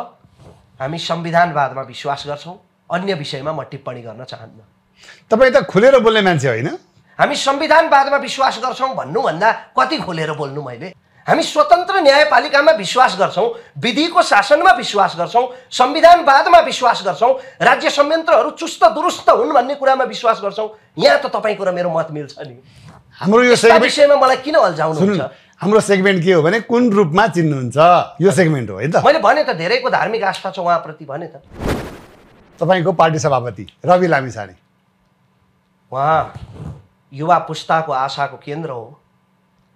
हामी संविधानवादमा विश्वास गर्छौँ अन्य विषयमा म टिप्पणी गर्न चाहन्न तपाईँ त खुलेर बोल्ने मान्छे होइन हामी संविधानवादमा विश्वास गर्छौँ भन्नुभन्दा कति खोलेर बोल्नु मैले हामी स्वतन्त्र न्यायपालिकामा विश्वास गर्छौँ विधिको शासनमा विश्वास गर्छौँ संविधानवादमा विश्वास गर्छौँ राज्य संयन्त्रहरू चुस्त दुरुस्त हुन् भन्ने कुरामा विश्वास गर्छौँ यहाँ त तपाईँको र मेरो मत मिल्छ नि हाम्रो यो विषयमा मलाई किन अल्झाउनुहुन्छ हाम्रो सेगमेन्ट के हो भने कुन रूपमा चिन्नुहुन्छ यो सेगमेन्ट हो होइन मैले भने त धेरैको धार्मिक आस्था छ उहाँप्रति भने त तपाईँको पार्टी सभापति रवि लामिसाने उहाँ युवा पुस्ताको आशाको केन्द्र हो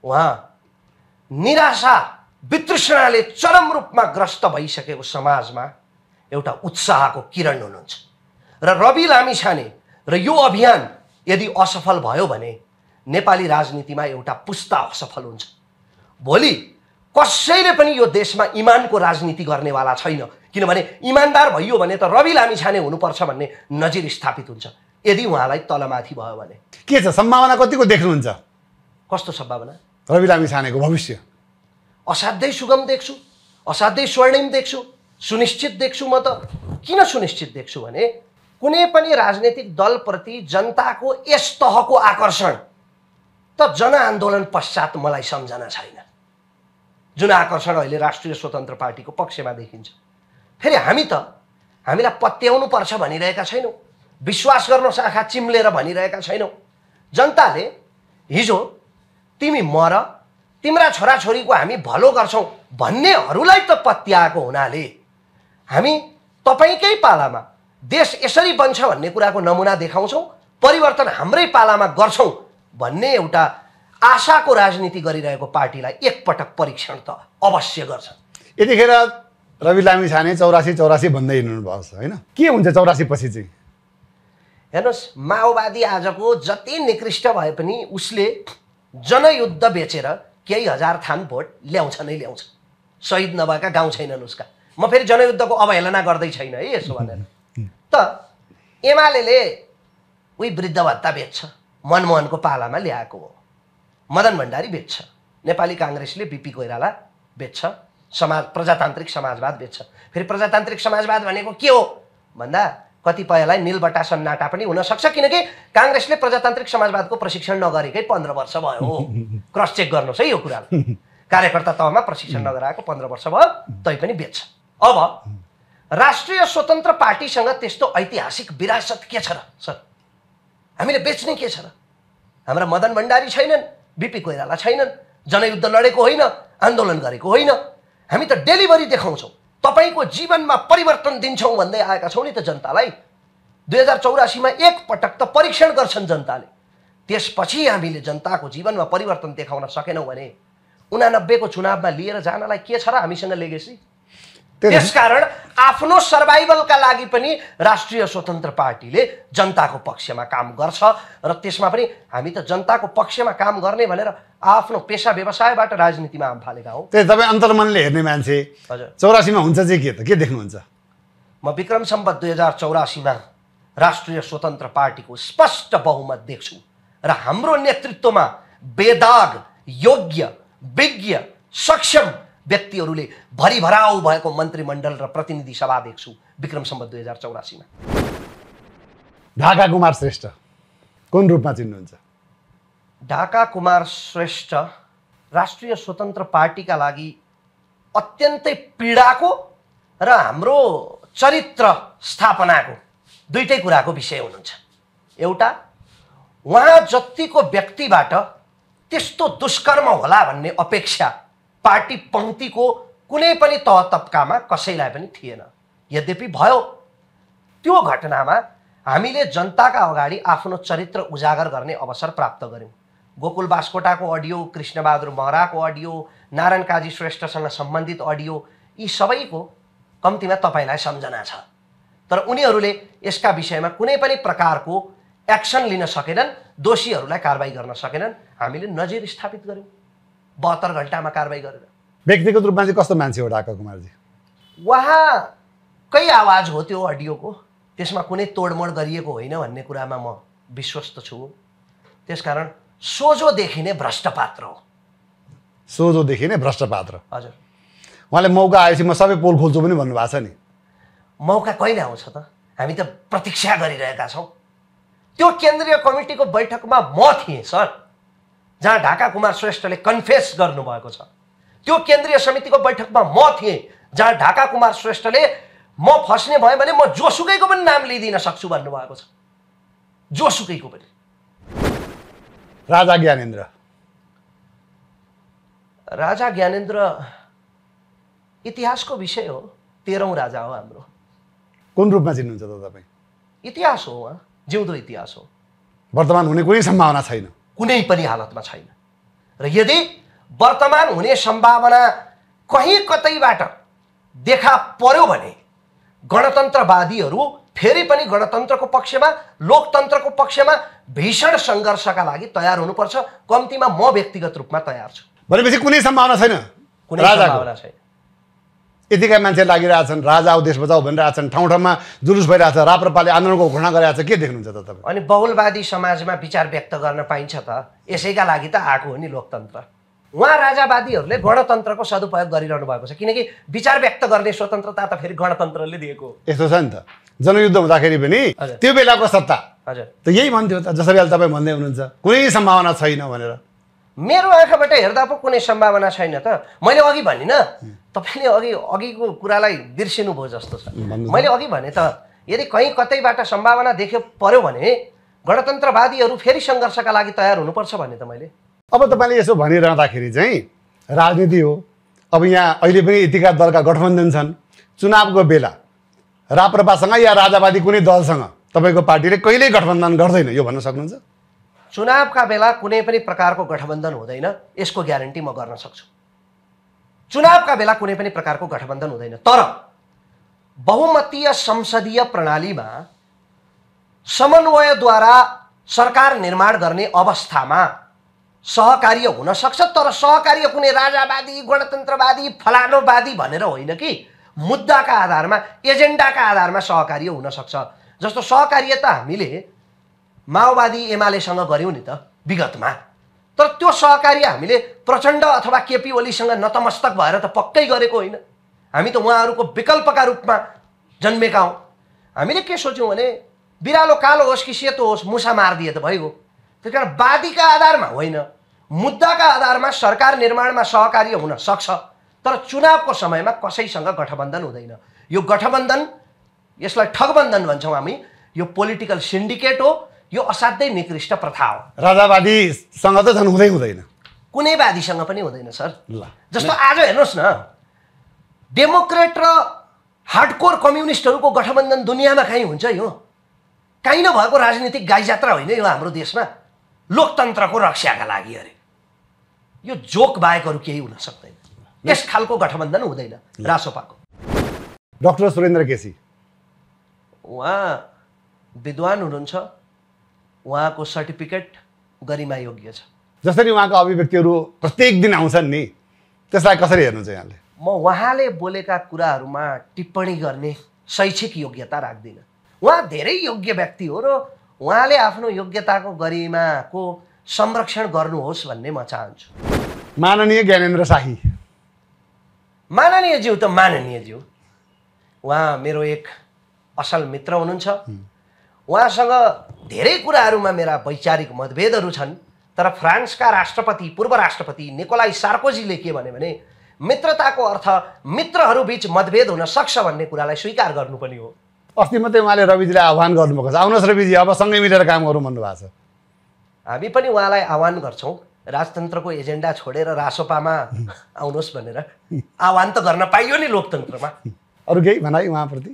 उहाँ निराशा वितृष्णाले चरम रूपमा ग्रस्त भइसकेको समाजमा एउटा उत्साहको किरण हुनुहुन्छ र रवि लामिछाने र यो अभियान यदि असफल भयो भने नेपाली राजनीतिमा एउटा पुस्ता असफल हुन्छ भोलि कसैले पनि यो देशमा इमानको राजनीति गर्नेवाला छैन किनभने इमान्दार भइयो भने त रवि लामिछाने हुनुपर्छ भन्ने नजिर स्थापित हुन्छ यदि उहाँलाई तलमाथि भयो भने के छ सम्भावना कतिको देख्नुहुन्छ कस्तो सम्भावना रवि लामी छानेको भविष्य असाध्यै सुगम देख्छु असाध्यै स्वर्णिम देख्छु सुनिश्चित देख्छु म त किन सुनिश्चित देख्छु भने कुनै पनि राजनैतिक दलप्रति जनताको यस तहको आकर्षण त जनआन्दोलन पश्चात मलाई सम्झना छैन जुन आकर्षण अहिले राष्ट्रिय स्वतन्त्र पार्टीको पक्षमा देखिन्छ फेरि हामी त हामीलाई पत्याउनु पर्छ भनिरहेका छैनौँ विश्वास गर्न आँखा चिम्लेर भनिरहेका छैनौ जनताले हिजो तिमी मर तिम्रा छोराछोरीको हामी भलो गर्छौँ भन्नेहरूलाई त पत्याएको हुनाले हामी तपाईँकै पालामा देश यसरी बन्छ भन्ने कुराको नमुना देखाउँछौँ परिवर्तन हाम्रै पालामा गर्छौँ भन्ने एउटा आशाको राजनीति गरिरहेको पार्टीलाई एकपटक परीक्षण त अवश्य गर्छ यतिखेर रवि लामिछाने चौरासी चौरासी भन्दै हिँड्नु भएको छ होइन के हुन्छ चौरासी पछि चाहिँ हेर्नुहोस् माओवादी आजको जति निकृष्ट भए पनि उसले जनयुद्ध बेचेर केही हजार थान भोट ल्याउँछ नै ल्याउँछ सहिद नभएका गाउँ छैनन् उसका म फेरि जनयुद्धको अवहेलना गर्दै छैन है यसो भनेर त एमाले उही वृद्ध भत्ता बेच्छ मनमोहनको पालामा ल्याएको हो मदन भण्डारी बेच्छ नेपाली काङ्ग्रेसले बिपी कोइराला बेच्छ समाज प्रजातान्त्रिक समाजवाद बेच्छ फेरि प्रजातान्त्रिक समाजवाद भनेको के हो भन्दा कतिपयलाई मिलबटा सन्नाटा पनि हुनसक्छ किनकि काङ्ग्रेसले प्रजातान्त्रिक समाजवादको प्रशिक्षण नगरेकै पन्ध्र वर्ष भयो हो क्रस चेक गर्नुहोस् है यो कुरा कार्यकर्ता तहमा प्रशिक्षण नगराएको पन्ध्र वर्ष भयो तै पनि बेच्छ अब राष्ट्रिय स्वतन्त्र पार्टीसँग त्यस्तो ऐतिहासिक विरासत के छ र सर हामीले बेच्ने के छ र हाम्रा मदन भण्डारी छैनन् बिपी कोइराला छैनन् जनयुद्ध लडेको होइन आन्दोलन गरेको होइन हामी त डेलिभरी देखाउँछौँ तपाईँको जीवनमा परिवर्तन दिन्छौँ भन्दै आएका छौँ नि त जनतालाई दुई हजार चौरासीमा एकपटक त परीक्षण गर्छन् जनताले त्यसपछि हामीले जनताको जीवनमा परिवर्तन देखाउन सकेनौँ भने उनानब्बेको चुनावमा लिएर जानलाई के छ र हामीसँग लेगेसी त्यसकारण आफ्नो सर्भाइभलका लागि पनि राष्ट्रिय स्वतन्त्र पार्टीले जनताको पक्षमा काम गर्छ र त्यसमा पनि हामी त जनताको पक्षमा काम गर्ने भनेर आफ्नो पेसा व्यवसायबाट राजनीतिमा आम फालेका हौ त्यही तपाईँ अन्तर्मनले हेर्ने मान्छे हजुर चौरासीमा हुन्छ चाहिँ के त के देख्नुहुन्छ म विक्रम सम्बत दुई हजार चौरासीमा राष्ट्रिय स्वतन्त्र पार्टीको स्पष्ट बहुमत देख्छु र हाम्रो नेतृत्वमा बेदाग योग्य विज्ञ सक्षम व्यक्तिहरूले भरिभराउ भएको मन्त्रीमण्डल र प्रतिनिधि सभा देख्छु विक्रम सम्बत दुई हजार चौरासीमा ढाका कुमार श्रेष्ठ कुन रूपमा चिन्नुहुन्छ ढाका कुमार श्रेष्ठ राष्ट्रिय स्वतन्त्र पार्टीका लागि अत्यन्तै पीडाको र हाम्रो चरित्र स्थापनाको दुइटै कुराको विषय हुनुहुन्छ एउटा उहाँ जतिको व्यक्तिबाट त्यस्तो दुष्कर्म होला भन्ने अपेक्षा पार्टी पङ्क्तिको कुनै पनि तह तप्कामा कसैलाई पनि थिएन यद्यपि भयो त्यो घटनामा हामीले जनताका अगाडि आफ्नो चरित्र उजागर गर्ने अवसर प्राप्त गऱ्यौँ गोकुल बास्कोटाको अडियो कृष्णबहादुर महराको अडियो नारायण काजी श्रेष्ठसँग सम्बन्धित अडियो यी सबैको कम्तीमा तपाईँलाई सम्झना छ तर उनीहरूले यसका विषयमा कुनै पनि प्रकारको एक्सन लिन सकेनन् दोषीहरूलाई कारवाही गर्न सकेनन् हामीले नजिर स्थापित गऱ्यौँ बहत्तर घन्टामा कारवाही गरेर व्यक्तिगत रूपमा चाहिँ कस्तो मान्छे हो डाका कुमारजी उहाँकै आवाज हो त्यो अडियोको त्यसमा कुनै तोडमोड गरिएको होइन भन्ने कुरामा म विश्वस्त छु त्यसकारण सोझोदेखि नै भ्रष्टपात्र हो सोझोदेखि नै भ्रष्टपात्र हजुर उहाँले मौका आएपछि म सबै पोल खोल्छु पनि भन्नुभएको छ नि मौका कहिले आउँछ त हामी त प्रतीक्षा गरिरहेका छौँ त्यो केन्द्रीय कमिटीको बैठकमा म थिएँ सर जहाँ ढाका कुमार श्रेष्ठले कन्फेस गर्नुभएको छ त्यो केन्द्रीय समितिको बैठकमा म थिएँ जहाँ ढाका कुमार श्रेष्ठले म फस्ने भएँ भने म जोसुकैको पनि नाम लिइदिन सक्छु भन्नुभएको छ जोसुकैको पनि राजा ज्ञानेन्द्र राजा ज्ञानेन्द्र इतिहासको विषय हो तेह्रौँ राजा हो हाम्रो कुन रूपमा चिन्नुहुन्छ त तपाईँ इतिहास हो उहाँ जिउँदो इतिहास हो वर्तमान हुने कुनै सम्भावना छैन कुनै पनि हालतमा छैन र यदि वर्तमान हुने सम्भावना कहीँ कतैबाट देखा पर्यो भने गणतन्त्रवादीहरू फेरि पनि गणतन्त्रको पक्षमा लोकतन्त्रको पक्षमा भीषण सङ्घर्षका लागि तयार हुनुपर्छ कम्तीमा म व्यक्तिगत रूपमा तयार छु भनेपछि कुनै सम्भावना छैन कुनै सम्भावना छैन यतिका मान्छे लागिरहेछन् राजा देश बचाऊ भनिरहेछन् ठाउँ ठाउँमा जुलुस भइरहेछ राप्रपाले आन्दोलनको घोषणा गरिरहेछ के देख्नुहुन्छ त तपाईँ अनि बहुलवादी समाजमा विचार व्यक्त गर्न पाइन्छ त यसैका लागि त आएको हो नि लोकतन्त्र उहाँ राजावादीहरूले गणतन्त्रको सदुपयोग गरिरहनु भएको छ किनकि विचार व्यक्त गर्ने स्वतन्त्रता त फेरि गणतन्त्रले दिएको यस्तो छ नि त जनयुद्ध हुँदाखेरि पनि त्यो बेलाको सत्ता हजुर त यही भन्थ्यो त जसरी अहिले तपाईँ भन्दै हुनुहुन्छ कुनै सम्भावना छैन भनेर मेरो आँखाबाट हेर्दा पो कुनै सम्भावना छैन त मैले अघि भनिनँ तपाईँले अघि अघिको कुरालाई बिर्सिनुभयो जस्तो छ मैले अघि भने त यदि कहीँ कतैबाट सम्भावना देख्यो पर्यो भने गणतन्त्रवादीहरू फेरि सङ्घर्षका लागि तयार हुनुपर्छ भने त मैले अब तपाईँले यसो भनिरहँदाखेरि चाहिँ राजनीति हो अब यहाँ अहिले पनि यतिका दलका गठबन्धन छन् चुनावको बेला राप्रपासँग या राजावादी कुनै दलसँग तपाईँको पार्टीले कहिल्यै गठबन्धन गर्दैन यो भन्न सक्नुहुन्छ चुनावका बेला कुनै पनि प्रकारको गठबन्धन हुँदैन यसको ग्यारेन्टी म गर्न सक्छु चुनावका बेला कुनै पनि प्रकारको गठबन्धन हुँदैन तर बहुमतीय संसदीय प्रणालीमा समन्वयद्वारा सरकार निर्माण गर्ने अवस्थामा सहकार्य हुनसक्छ तर सहकार्य कुनै राजावादी गणतन्त्रवादी फलानुवादी भनेर होइन कि मुद्दाका आधारमा एजेन्डाका आधारमा सहकार्य हुनसक्छ जस्तो सहकार्य त हामीले माओवादी एमालेसँग गऱ्यौँ नि त विगतमा तर त्यो सहकार्य हामीले प्रचण्ड अथवा केपी ओलीसँग नतमस्तक भएर त पक्कै गरेको होइन हामी त उहाँहरूको विकल्पका रूपमा जन्मेका हौँ हामीले के सोच्यौँ भने बिरालो कालो होस् कि सेतो होस् मुसा मारिदिए त भइगयो त्यस कारण वादीका आधारमा होइन मुद्दाका आधारमा सरकार निर्माणमा सहकार्य हुन सक्छ तर चुनावको समयमा कसैसँग गठबन्धन हुँदैन यो गठबन्धन यसलाई ठगबन्धन भन्छौँ हामी यो पोलिटिकल सिन्डिकेट हो यो असाध्यै निकृष्ट प्रथा हो राजावादीसँग त झन् हुँदै हुँदैन कुनै वादीसँग पनि हुँदैन सर ल जस्तो आज हेर्नुहोस् न डेमोक्रेट र हार्डकोर कम्युनिस्टहरूको गठबन्धन दुनियाँमा कहीँ हुन्छ यो काहीँ नभएको राजनीतिक गाई जात्रा होइन यो हाम्रो देशमा लोकतन्त्रको रक्षाका लागि अरे यो जोक बाहेक केही हुन सक्दैन यस खालको गठबन्धन हुँदैन रासोपाको डक्टर सुरेन्द्र केसी उहाँ विद्वान हुनुहुन्छ उहाँको सर्टिफिकेट गरिमा योग्य छ जसरी उहाँको अभिव्यक्तिहरू प्रत्येक दिन आउँछन् नि त्यसलाई कसरी हेर्नुहुन्छ यहाँले म उहाँले बोलेका कुराहरूमा टिप्पणी गर्ने शैक्षिक योग्यता राख्दिनँ उहाँ धेरै योग्य व्यक्ति हो र उहाँले आफ्नो योग्यताको गरिमाको संरक्षण गर्नुहोस् भन्ने म चाहन्छु माननीय ज्ञानेन्द्र शाही माननीयज्यू त माननीय माननीयज्यू उहाँ मेरो एक असल मित्र हुनुहुन्छ उहाँसँग धेरै कुराहरूमा मेरा वैचारिक मतभेदहरू छन् तर फ्रान्सका राष्ट्रपति पूर्व राष्ट्रपति निकोलाई सार्कोजीले के भन्यो भने मित्रताको अर्थ मित्रहरूबीच मतभेद हुन सक्छ भन्ने कुरालाई स्वीकार गर्नु पनि हो अस्ति मात्रै उहाँले रविजीलाई आह्वान गर्नुभएको छ आउनुहोस् रविजी अब सँगै मिलेर काम गरौँ भन्नुभएको छ हामी पनि उहाँलाई आह्वान गर्छौँ राजतन्त्रको एजेन्डा छोडेर रासोपामा आउनुहोस् भनेर आह्वान त गर्न पाइयो नि लोकतन्त्रमा अरू केही भनाइ उहाँप्रति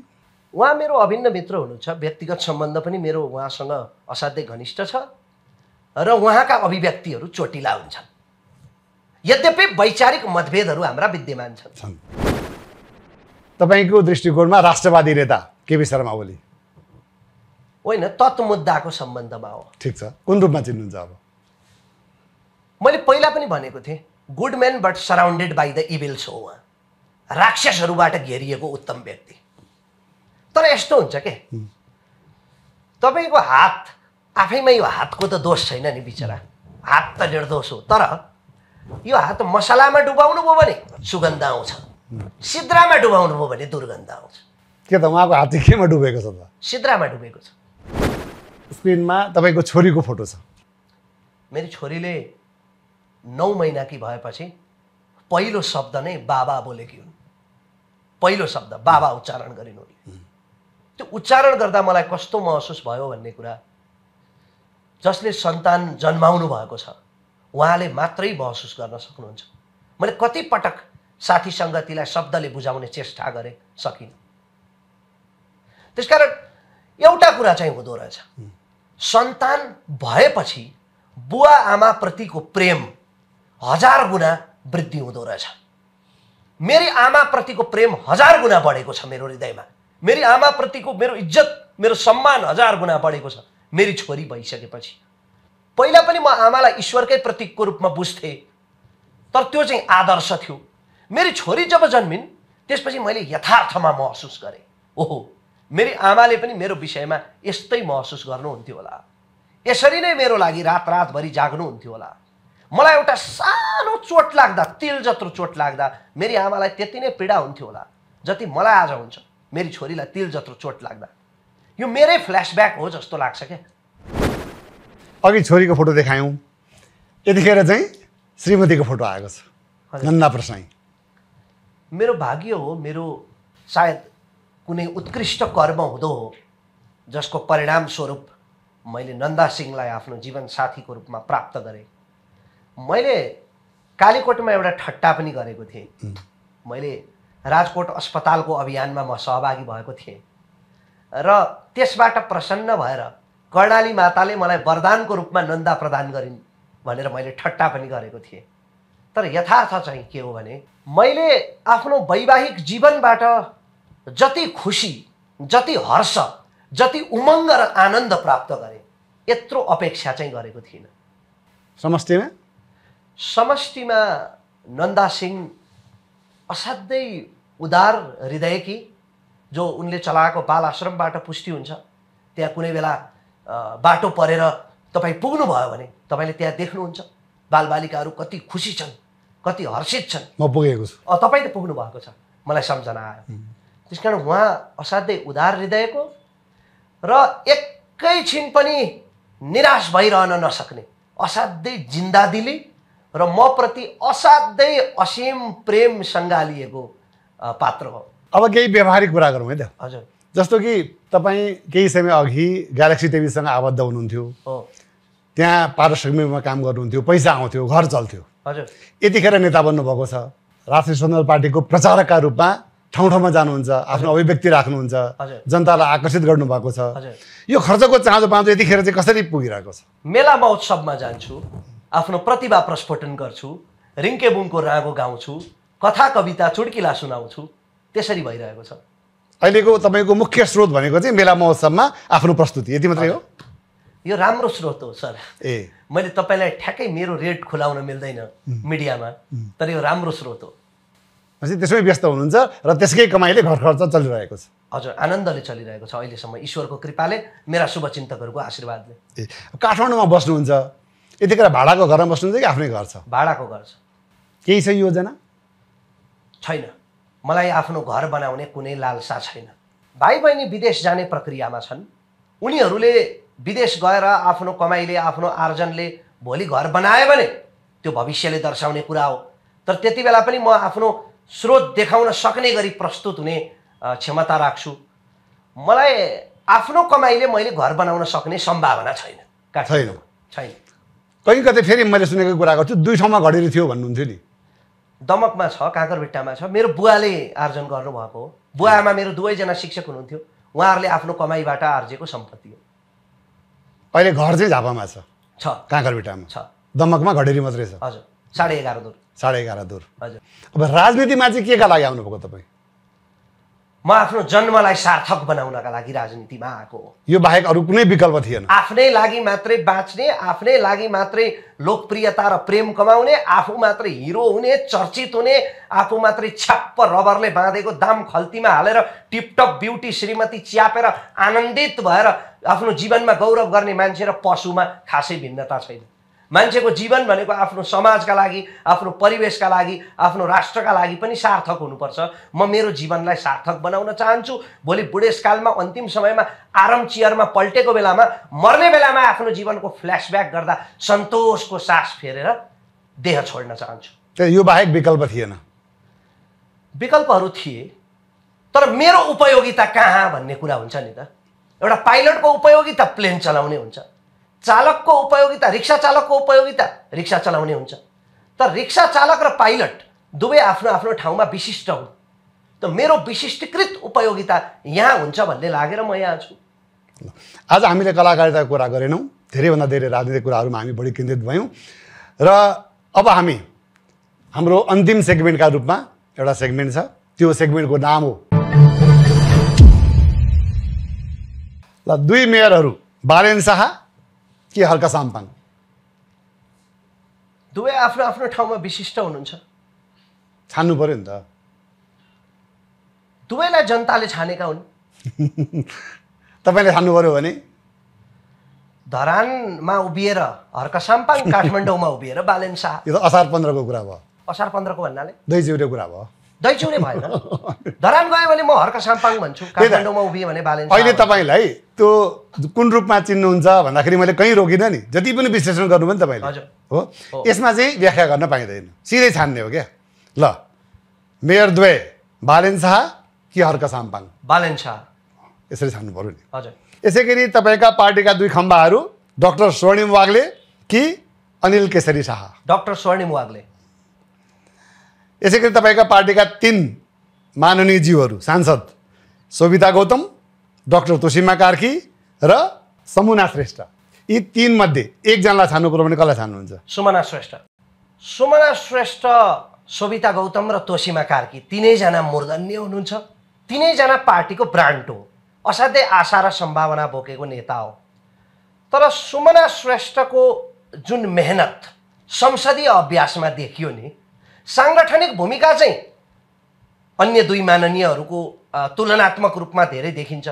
उहाँ मेरो अभिन्न मित्र हुनुहुन्छ व्यक्तिगत सम्बन्ध पनि मेरो उहाँसँग असाध्यै घनिष्ठ छ र उहाँका अभिव्यक्तिहरू चोटिला हुन्छन् यद्यपि वैचारिक मतभेदहरू हाम्रा विद्यमान छन् तपाईँको दृष्टिकोणमा राष्ट्रवादी नेता केपी शर्मा ओली होइन तत्मुद्दाको सम्बन्धमा हो ठिक छ कुन रूपमा चिन्नुहुन्छ अब मैले पहिला पनि भनेको थिएँ good man but surrounded by the evils हो उहाँ राक्षसहरूबाट घेरिएको उत्तम व्यक्ति तर यस्तो हुन्छ के तपाईँको हात आफैमा यो हातको त दोष छैन नि बिचरा हात त निर्दोष हो तर यो हात मसलामा डुबाउनु भयो भने सुगन्ध आउँछ सिद्रामा डुबाउनु भयो भने दुर्गन्ध आउँछ के त उहाँको हात चाहिँ केमा डुबेको छ त सिद्रामा डुबेको छ स्क्रिनमा तपाईँको छोरीको फोटो छ मेरो छोरीले नौ महिनाकी भएपछि पहिलो शब्द नै बाबा बोलेकी हुन् पहिलो शब्द बाबा उच्चारण गरिनु उच्चारण गर्दा मलाई कस्तो महसुस भयो भन्ने कुरा जसले सन्तान जन्माउनु भएको छ उहाँले मात्रै महसुस गर्न सक्नुहुन्छ मैले कतिपटक साथी सङ्गतिलाई शब्दले बुझाउने चेष्टा गरेँ सकिनँ त्यसकारण एउटा कुरा चाहिँ हुँदो रहेछ सन्तान भएपछि बुवा आमाप्रतिको प्रेम हजार गुणा वृद्धि हुँदो रहेछ मेरी आमाप्रतिको प्रेम हजार गुणा बढेको छ मेरो हृदयमा मेरी आमाप्रतिको मेरो इज्जत मेरो सम्मान हजार गुणा बढेको छ मेरी छोरी भइसकेपछि पहिला पनि म आमालाई ईश्वरकै प्रतीकको रूपमा बुझ्थेँ तर त्यो चाहिँ आदर्श थियो मेरी छोरी जब जन्मिन् त्यसपछि मैले यथार्थमा महसुस गरेँ ओहो मेरी आमाले पनि मेरो विषयमा यस्तै महसुस गर्नुहुन्थ्यो होला यसरी नै मेरो लागि रात रातभरि जाग्नुहुन्थ्यो होला मलाई एउटा सानो चोट लाग्दा तिल जत्रो चोट लाग्दा मेरी आमालाई त्यति नै पीडा हुन्थ्यो होला जति मलाई आज हुन्छ मेरी छोरीलाई तिल जत्रो चोट लाग्दा यो मेरै फ्ल्यासब्याक हो जस्तो लाग्छ क्या अघि छोरीको फोटो देखायौँ यतिखेर चाहिँ श्रीमतीको फोटो आएको छ नन्दा प्रसाई मेरो भाग्य हो मेरो सायद कुनै उत्कृष्ट कर्म हुँदो हो जसको परिणामस्वरूप मैले नन्दा सिंहलाई आफ्नो साथीको रूपमा प्राप्त गरेँ मैले कालीकोटमा एउटा ठट्टा पनि गरेको थिएँ मैले राजकोट अस्पतालको अभियानमा म सहभागी भएको थिएँ र त्यसबाट प्रसन्न भएर कर्णाली माताले मलाई वरदानको रूपमा नन्दा प्रदान गरिन् भनेर मैले ठट्टा पनि गरेको थिएँ तर यथार्थ चाहिँ के हो भने मैले आफ्नो वैवाहिक जीवनबाट जति खुसी जति हर्ष जति उमङ्ग र आनन्द प्राप्त गरेँ यत्रो अपेक्षा चाहिँ गरेको थिइनँ समष्टिमा समष्टिमा नन्दा सिंह असाध्यै उदार हृदयकी जो उनले चलाएको बाल आश्रमबाट पुष्टि हुन्छ त्यहाँ कुनै बेला बाटो परेर तपाईँ पुग्नुभयो भने तपाईँले त्यहाँ देख्नुहुन्छ बालबालिकाहरू कति खुसी छन् कति हर्षित छन् म पुगेको छु तपाईँ त पुग्नु भएको छ मलाई सम्झना आयो त्यस कारण उहाँ असाध्यै उदार हृदयको र एकैछिन पनि निराश भइरहन नसक्ने असाध्यै जिन्दादिली र मप्रति असाध्यै असीम प्रेम सङ्घालिएको पात्र हो अब केही व्यवहारिक कुरा गरौँ है त हजुर जस्तो कि तपाईँ केही समय अघि ग्यालेक्सी टिभीसँग आबद्ध हुनुहुन्थ्यो त्यहाँ पारिश्रमिकमा काम गर्नुहुन्थ्यो पैसा आउँथ्यो घर चल्थ्यो हजुर यतिखेर नेता बन्नुभएको छ राष्ट्रिय स्वतन्त्र पार्टीको प्रचारकका रूपमा ठाउँ ठाउँमा जानुहुन्छ आफ्नो अभिव्यक्ति राख्नुहुन्छ जनतालाई आकर्षित गर्नुभएको छ यो खर्चको चाँजो पाँचो यतिखेर चाहिँ कसरी पुगिरहेको छ मेला महोत्सवमा जान्छु आफ्नो प्रतिभा प्रस्फोटन गर्छु रिङ्केबुङको रागो गाउँछु कथा कविता चुड्किला सुनाउँछु त्यसरी भइरहेको छ अहिलेको तपाईँको मुख्य स्रोत भनेको चाहिँ मेला महोत्सवमा आफ्नो प्रस्तुति यति मात्रै हो यो राम्रो स्रोत हो सर ए मैले तपाईँलाई ठ्याक्कै मेरो रेट खुलाउन मिल्दैन मिडियामा तर यो राम्रो स्रोत हो त्यसमै व्यस्त हुनुहुन्छ र त्यसकै कमाइले घर खर्च चलिरहेको छ हजुर आनन्दले चलिरहेको छ अहिलेसम्म ईश्वरको कृपाले मेरा शुभचिन्तकहरूको आशीर्वादले ए काठमाडौँमा बस्नुहुन्छ यतिखेर भाडाको घरमा बस्नुहुन्छ कि आफ्नै घर छ भाडाको घर छ केही छ योजना छैन मलाई आफ्नो घर बनाउने कुनै लालसा छैन भाइ बहिनी विदेश जाने प्रक्रियामा छन् उनीहरूले विदेश गएर आफ्नो कमाइले आफ्नो आर्जनले भोलि घर बनायो भने त्यो भविष्यले दर्शाउने कुरा हो तर त्यति बेला पनि म आफ्नो स्रोत देखाउन सक्ने गरी प्रस्तुत हुने क्षमता राख्छु मलाई आफ्नो कमाइले मैले घर बनाउन सक्ने सम्भावना छैन छैन छैन कहीँ कतै फेरि मैले सुनेको कुरा गर्छु दुई ठाउँमा घडेर थियो भन्नुहुन्थ्यो नि दमकमा छ काँकरभिट्टामा छ मेरो बुवाले आर्जन गर्नुभएको हो बुवा आमा मेरो दुवैजना शिक्षक हुनुहुन्थ्यो उहाँहरूले आफ्नो कमाइबाट आर्जेको सम्पत्ति हो अहिले घर चाहिँ झापामा छ छ काँकरभिट्टामा छ दमकमा घडेरी मात्रै छ हजुर साढे एघार दूर साढे एघार दूर हजुर अब राजनीतिमा चाहिँ के का लागि आउनुभएको तपाईँ म आफ्नो जन्मलाई सार्थक बनाउनका लागि राजनीतिमा आएको हो यो बाहेक अरू कुनै विकल्प थिएन आफ्नै लागि मात्रै बाँच्ने आफ्नै लागि मात्रै लोकप्रियता र प्रेम कमाउने आफू मात्रै हिरो हुने चर्चित हुने आफू मात्रै छ्याप्प रबरले बाँधेको दाम खल्तीमा हालेर टिपटप ब्युटी श्रीमती च्यापेर आनन्दित भएर आफ्नो जीवनमा गौरव गर्ने मान्छे र पशुमा खासै भिन्नता छैन मान्छेको जीवन भनेको आफ्नो समाजका लागि आफ्नो परिवेशका लागि आफ्नो राष्ट्रका लागि पनि सार्थक हुनुपर्छ म मेरो जीवनलाई सार्थक बनाउन चाहन्छु भोलि बुढेसकालमा अन्तिम समयमा आराम चियरमा पल्टेको बेलामा मर्ने बेलामा आफ्नो जीवनको फ्ल्यासब्याक गर्दा सन्तोषको सास फेरेर देह छोड्न चाहन्छु यो बाहेक विकल्प थिएन विकल्पहरू थिए तर मेरो उपयोगिता कहाँ भन्ने कुरा हुन्छ नि त एउटा पाइलटको उपयोगिता प्लेन चलाउने हुन्छ चालकको उपयोगिता रिक्सा चालकको उपयोगिता रिक्सा चलाउने हुन्छ तर रिक्सा चालक र पाइलट दुवै आफ्नो आफ्नो ठाउँमा विशिष्ट हुन् त मेरो विशिष्टीकृत उपयोगिता यहाँ हुन्छ भन्ने लागेर म यहाँ छु आज हामीले कलाकारिताको कुरा गरेनौँ धेरैभन्दा धेरै राजनीतिक कुराहरूमा हामी बढी केन्द्रित भयौँ र अब हामी हाम्रो अन्तिम सेगमेन्टका रूपमा एउटा सेगमेन्ट छ त्यो सेगमेन्टको नाम हो ल दुई मेयरहरू बालेन शाह के हल्का साम्पाङ दुवै आफ्नो आफ्नो ठाउँमा विशिष्ट हुनुहुन्छ छान्नु पऱ्यो नि त दुवैलाई जनताले छानेका हुन् तपाईँले छान्नु पऱ्यो भने धरानमा उभिएर हर्क साम्पाङ काठमाडौँमा उभिएर बालेन शाह यो त असार पन्ध्रको कुरा भयो असार पन्ध्रको भन्नाले दुई कुरा भयो दैचौरे भएन धरान गयो भने म हर्क साम्पाङ भन्छु काठमाडौँमा उभियो भने बालेन अहिले तपाईँलाई त्यो कुन रूपमा चिन्नुहुन्छ भन्दाखेरि मैले कहीँ रोकिनँ नि जति पनि विश्लेषण गर्नु पनि तपाईँले हो यसमा चाहिँ व्याख्या गर्न पाइँदैन सिधै छान्ने हो क्या ल मेयर द्वे बालेन शाह कि हर्क साम्पाङ बालेन शाह यसरी छान्नु पऱ्यो नि हजुर यसै गरी तपाईँका पार्टीका दुई खम्बाहरू डाक्टर स्वर्णिम वाग्ले कि अनिल केसरी शाह डक्टर स्वर्णिम वाग्ले यसै गरी तपाईँका पार्टीका तिन माननीय जीवहरू सांसद सोभिता गौतम डाक्टर तोसिमा कार्की र समुना श्रेष्ठ यी मध्ये एकजनालाई छान्नु पर्यो भने कसलाई छान्नुहुन्छ सुमना श्रेष्ठ सुमना श्रेष्ठ सोभिता गौतम र तोसिमा कार्की तिनैजना मूर्धन्य हुनुहुन्छ तिनैजना पार्टीको ब्रान्ड हो असाध्यै आशा र सम्भावना बोकेको नेता हो तर सुमना श्रेष्ठको जुन मेहनत संसदीय अभ्यासमा देखियो नि साङ्गठनिक भूमिका चाहिँ अन्य दुई माननीयहरूको तुलनात्मक रूपमा धेरै देखिन्छ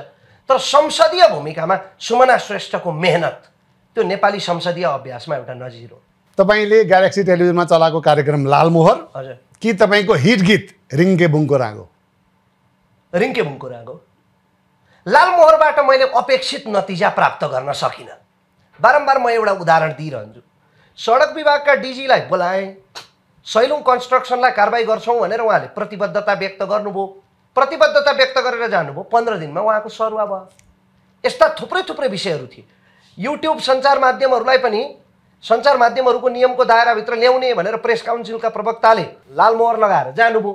तर संसदीय भूमिकामा सुमना श्रेष्ठको मेहनत त्यो नेपाली संसदीय अभ्यासमा एउटा नजिर हो तपाईँले ग्यालेक्सी टेलिभिजनमा चलाएको कार्यक्रम लालमोहर हजुर कि तपाईँको हिट गीत रिङ्के बुङको राँगो रिङ्के बुङको राँगो लालमोहरबाट मैले अपेक्षित नतिजा प्राप्त गर्न सकिनँ बारम्बार म एउटा उदाहरण दिइरहन्छु सडक विभागका डिजीलाई बोलाएँ सैलुङ कन्स्ट्रक्सनलाई कारवाही गर्छौँ भनेर उहाँले प्रतिबद्धता व्यक्त गर्नुभयो प्रतिबद्धता व्यक्त गरेर जानुभयो पन्ध्र दिनमा उहाँको सरुवा भयो यस्ता थुप्रै थुप्रै विषयहरू थिए युट्युब सञ्चार माध्यमहरूलाई पनि सञ्चार माध्यमहरूको नियमको दायराभित्र ल्याउने भनेर प्रेस काउन्सिलका प्रवक्ताले लालमोहर लगाएर जानुभयो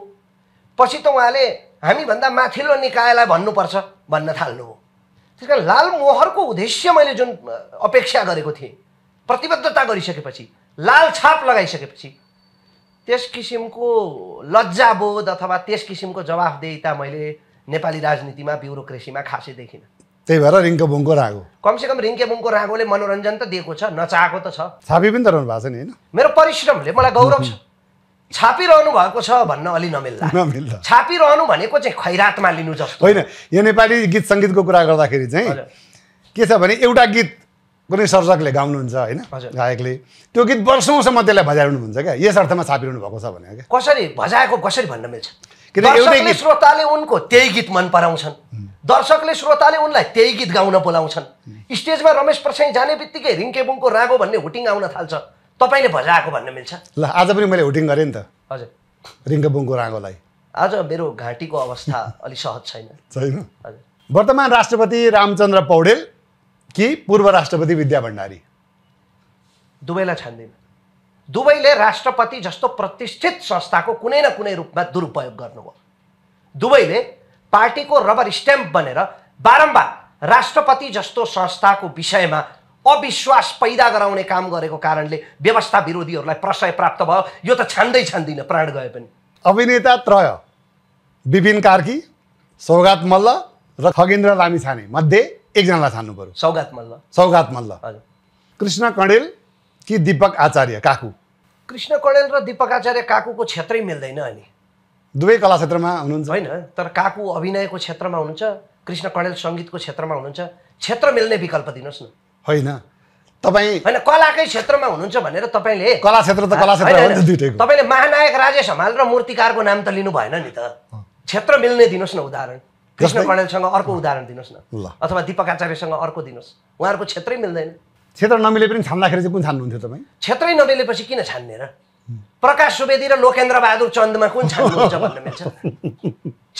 पछि त उहाँले हामीभन्दा माथिल्लो निकायलाई भन्नुपर्छ भन्न थाल्नुभयो त्यस कारण लालमोहरको उद्देश्य मैले जुन अपेक्षा गरेको थिएँ प्रतिबद्धता गरिसकेपछि लाल छाप लगाइसकेपछि त्यस किसिमको लज्जाबोध अथवा त्यस किसिमको जवाफदेहिता मैले नेपाली राजनीतिमा ब्युरोक्रेसीमा खासै देखिनँ त्यही भएर रिङ्के बुङको रागो कमसेकम रिङ्के बुङको रागोले मनोरञ्जन त दिएको छ नचाहेको त छ छापी पनि त रहनु भएको छ नि होइन मेरो परिश्रमले मलाई गौरव छ छापिरहनु भएको छ भन्न अलि नमिल्ला नमिल्ला छापिरहनु भनेको चाहिँ खैरातमा लिनु जस्तो होइन यो नेपाली गीत सङ्गीतको कुरा गर्दाखेरि चाहिँ के छ भने एउटा गीत कुनै सर्जकले गाउनुहुन्छ होइन गायकले त्यो गीत वर्षौँसम्म त्यसलाई भजाइरहनुहुन्छ क्या यस अर्थमा छापिरहनु भएको छ भने क्या कसरी भजाएको कसरी भन्न मिल्छ किनभने श्रोताले उनको त्यही गीत मन पराउँछन् दर्शकले श्रोताले उनलाई त्यही गीत गाउन बोलाउँछन् स्टेजमा रमेश प्रसाई जाने बित्तिकै रिङ्केबुङको रागो भन्ने हुटिङ आउन थाल्छ तपाईँले भजाएको भन्न मिल्छ ल आज पनि मैले हुटिङ गरेँ नि त हजुर रिङ्केबुङको रागोलाई आज मेरो घाँटीको अवस्था अलिक सहज छैन छैन वर्तमान राष्ट्रपति रामचन्द्र पौडेल कि पूर्व राष्ट्रपति विद्या भण्डारी दुवैलाई छान्दिनँ दुवैले राष्ट्रपति जस्तो प्रतिष्ठित संस्थाको कुनै न कुनै रूपमा दुरुपयोग गर्नुभयो दुवैले पार्टीको रबर स्ट्याम्प बनेर बारम्बार राष्ट्रपति जस्तो संस्थाको विषयमा अविश्वास पैदा गराउने काम गरेको कारणले व्यवस्था विरोधीहरूलाई प्रशय प्राप्त भयो यो त छान्दै छान्दिनँ प्राण गए पनि अभिनेता त्रय विपिन कार्की सौगात मल्ल र खगेन्द्र लामिछाने मध्ये एकजनालाई थाल्नु पऱ्यो सौगात मल्ल सौगात मल्ल हजुर कृष्ण कणेल कि दिपक आचार्य काकु कृष्ण कणेल र दिपक आचार्य काकुको क्षेत्रै मिल्दैन अनि दुवै कला क्षेत्रमा हुनुहुन्छ होइन तर काकु अभिनयको क्षेत्रमा हुनुहुन्छ कृष्ण कणेल सङ्गीतको क्षेत्रमा हुनुहुन्छ क्षेत्र मिल्ने विकल्प दिनुहोस् न होइन तपाईँ होइन कलाकै क्षेत्रमा हुनुहुन्छ भनेर तपाईँले कला क्षेत्र त कला क्षेत्र तपाईँले महानायक राजेश हमाल र मूर्तिकारको नाम त लिनु भएन नि त क्षेत्र मिल्ने दिनुहोस् न उदाहरण कृष्ण कर्णेलसँग अर्को उदाहरण दिनुहोस् न अथवा दिपक आचार्यसँग अर्को दिनुहोस् उहाँहरूको क्षेत्रै मिल्दैन क्षेत्र नमिले पनि छान्दाखेरि चाहिँ कुन छान्नुहुन्थ्यो तपाईँ क्षेत्रै नमिलेपछि किन छान्ने र प्रकाश सुवेदी र लोकेन्द्र बहादुर चन्दमा कुन छान्नुहुन्छ भन्ने मिल्छ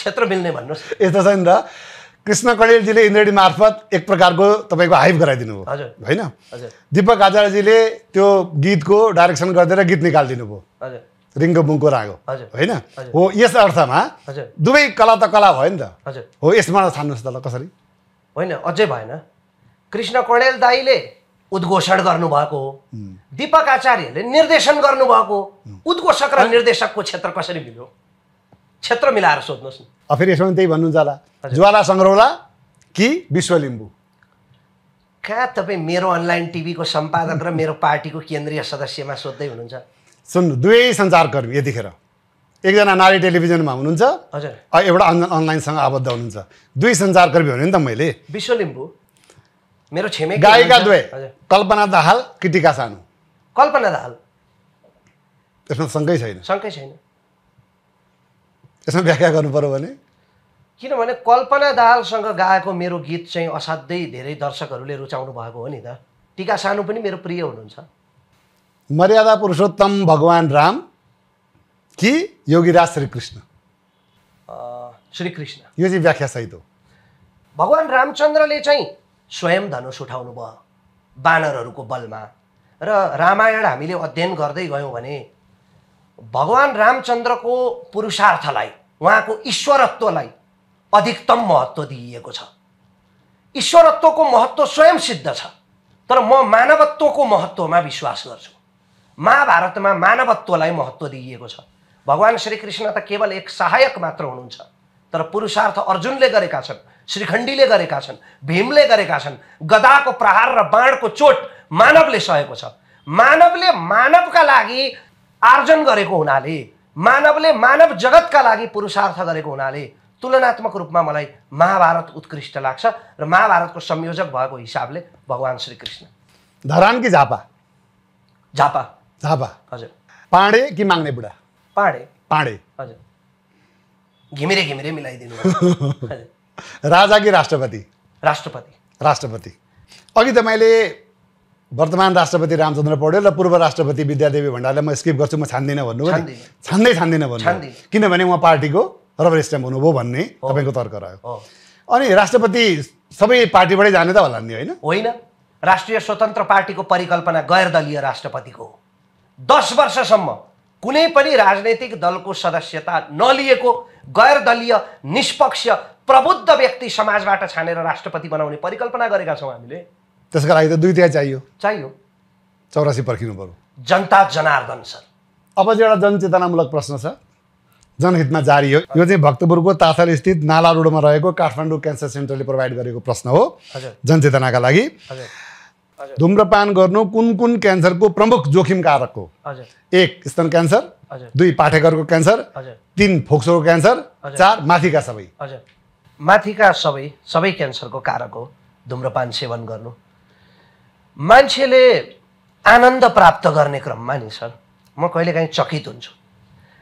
क्षेत्र मिल्ने भन्नुहोस् यस्तो छ नि त कृष्ण कडेलजीले इन्द्रेणी मार्फत एक प्रकारको तपाईँको हाइप गराइदिनु भयो हजुर होइन दिपक आचार्यजीले त्यो गीतको डाइरेक्सन गरिदिएर गीत निकालिदिनु भयो रिङ्गबुङको रागो होइन हो यस अर्थमा दुवै कला त कला भयो नि त हो यसमा छान्नुहोस् त ल कसरी होइन अझै भएन कृष्ण कणेल दाईले उद्घोषण गर्नुभएको हो दीपक आचार्यले निर्देशन गर्नुभएको उद्घोषक र निर्देशकको क्षेत्र कसरी मिल्यो क्षेत्र मिलाएर सोध्नुहोस् न फेरि यसमा त्यही भन्नुहुन्छ होला ज्वाला सङ्ग्रौला कि विश्व लिम्बू कहाँ तपाईँ मेरो अनलाइन टिभीको सम्पादक र मेरो पार्टीको केन्द्रीय सदस्यमा सोध्दै हुनुहुन्छ सुन्नु दुवै सञ्चारकर्मी यतिखेर एकजना नारी टेलिभिजनमा हुनुहुन्छ हजुर एउटा अन अनलाइनसँग आबद्ध हुनुहुन्छ दुई सञ्चारकर्मी भने नि त मैले विश्व लिम्बू मेरो छेमे गायिका दुवै कल्पना दाहाल कृतिका सानो कल्पना दाहाल यसमा सँगै छैन सँगै छैन यसमा व्याख्या गर्नु पऱ्यो भने किनभने कल्पना दाहालसँग गाएको मेरो गीत चाहिँ असाध्यै धेरै दर्शकहरूले रुचाउनु भएको हो नि त टिका सानो पनि मेरो प्रिय हुनुहुन्छ मर्यादा पुरुषोत्तम भगवान राम कि योगीराज श्रीकृष्ण श्रीकृष्ण यो चाहिँ व्याख्या सहित हो भगवान् रामचन्द्रले चाहिँ स्वयं धनुष उठाउनु भयो बानरहरूको बलमा र रामायण हामीले अध्ययन गर्दै गयौँ भने भगवान् रामचन्द्रको पुरुषार्थलाई उहाँको ईश्वरत्वलाई अधिकतम महत्त्व दिइएको छ ईश्वरत्वको महत्त्व स्वयं सिद्ध छ तर म मानवत्वको महत्त्वमा विश्वास गर्छु महाभारतमा मानवत्वलाई महत्त्व दिइएको छ भगवान् श्रीकृष्ण त केवल एक सहायक मात्र हुनुहुन्छ तर पुरुषार्थ अर्जुनले गरेका छन् श्रीखण्डीले गरेका छन् भीमले गरेका छन् गदाको प्रहार र बाणको चोट मानवले सहेको छ मानवले मानवका लागि आर्जन गरेको हुनाले मानवले मानव जगतका लागि पुरुषार्थ गरेको हुनाले तुलनात्मक रूपमा मलाई महाभारत उत्कृष्ट लाग्छ र महाभारतको संयोजक भएको हिसाबले भगवान् श्रीकृष्ण धरान कि झापा झापा झापा पाँडे कि माग्ने बुढा पाँडे पाँडे घिमिरे घिमिरे मिलाइदिनु राजा कि राष्ट्रपति राष्ट्रपति राष्ट्रपति अघि तपाईँले वर्तमान राष्ट्रपति रामचन्द्र पौडेल र पूर्व राष्ट्रपति विद्यादेवी भण्डारलाई म स्किप गर्छु म छान्दिनँ भन्नु छान्दै छान्दिनँ भन्नु किनभने उहाँ पार्टीको रबर स्ट्याम्प हुनुभयो भन्ने तपाईँको तर्क रह्यो अनि राष्ट्रपति सबै पार्टीबाटै जाने त होला नि होइन होइन राष्ट्रिय स्वतन्त्र पार्टीको परिकल्पना गैरदलीय राष्ट्रपतिको हो दस वर्षसम्म कुनै पनि राजनैतिक दलको सदस्यता नलिएको गैर दलीय निष्पक्ष प्रबुद्ध व्यक्ति समाजबाट छानेर राष्ट्रपति बनाउने परिकल्पना गरेका छौँ हामीले त्यसका लागि त दुई तिहाई चाहियो चाहियो चौरासी पर्खिनु पर्यो जनता जनार्दन सर अब चाहिँ एउटा जनचेतनामूलक प्रश्न छ जनहितमा जारी हो यो चाहिँ भक्तपुरको ताथल स्थित नाला रोडमा रहेको काठमाडौँ क्यान्सर सेन्टरले प्रोभाइड गरेको प्रश्न हो जनचेतनाका लागि धुम्रपान गर्नु कुन कुन क्यान्सरको प्रमुख जोखिम कारक हो एक स्तन क्यान्सर दुई पाठेघरको क्यान्सर तिन फोक्सोको क्यान्सर चार माथिका सबै माथिका सबै सबै क्यान्सरको कारक हो धुम्रपान सेवन गर्नु मान्छेले आनन्द प्राप्त गर्ने क्रममा नि सर म कहिलेकाहीँ चकित हुन्छु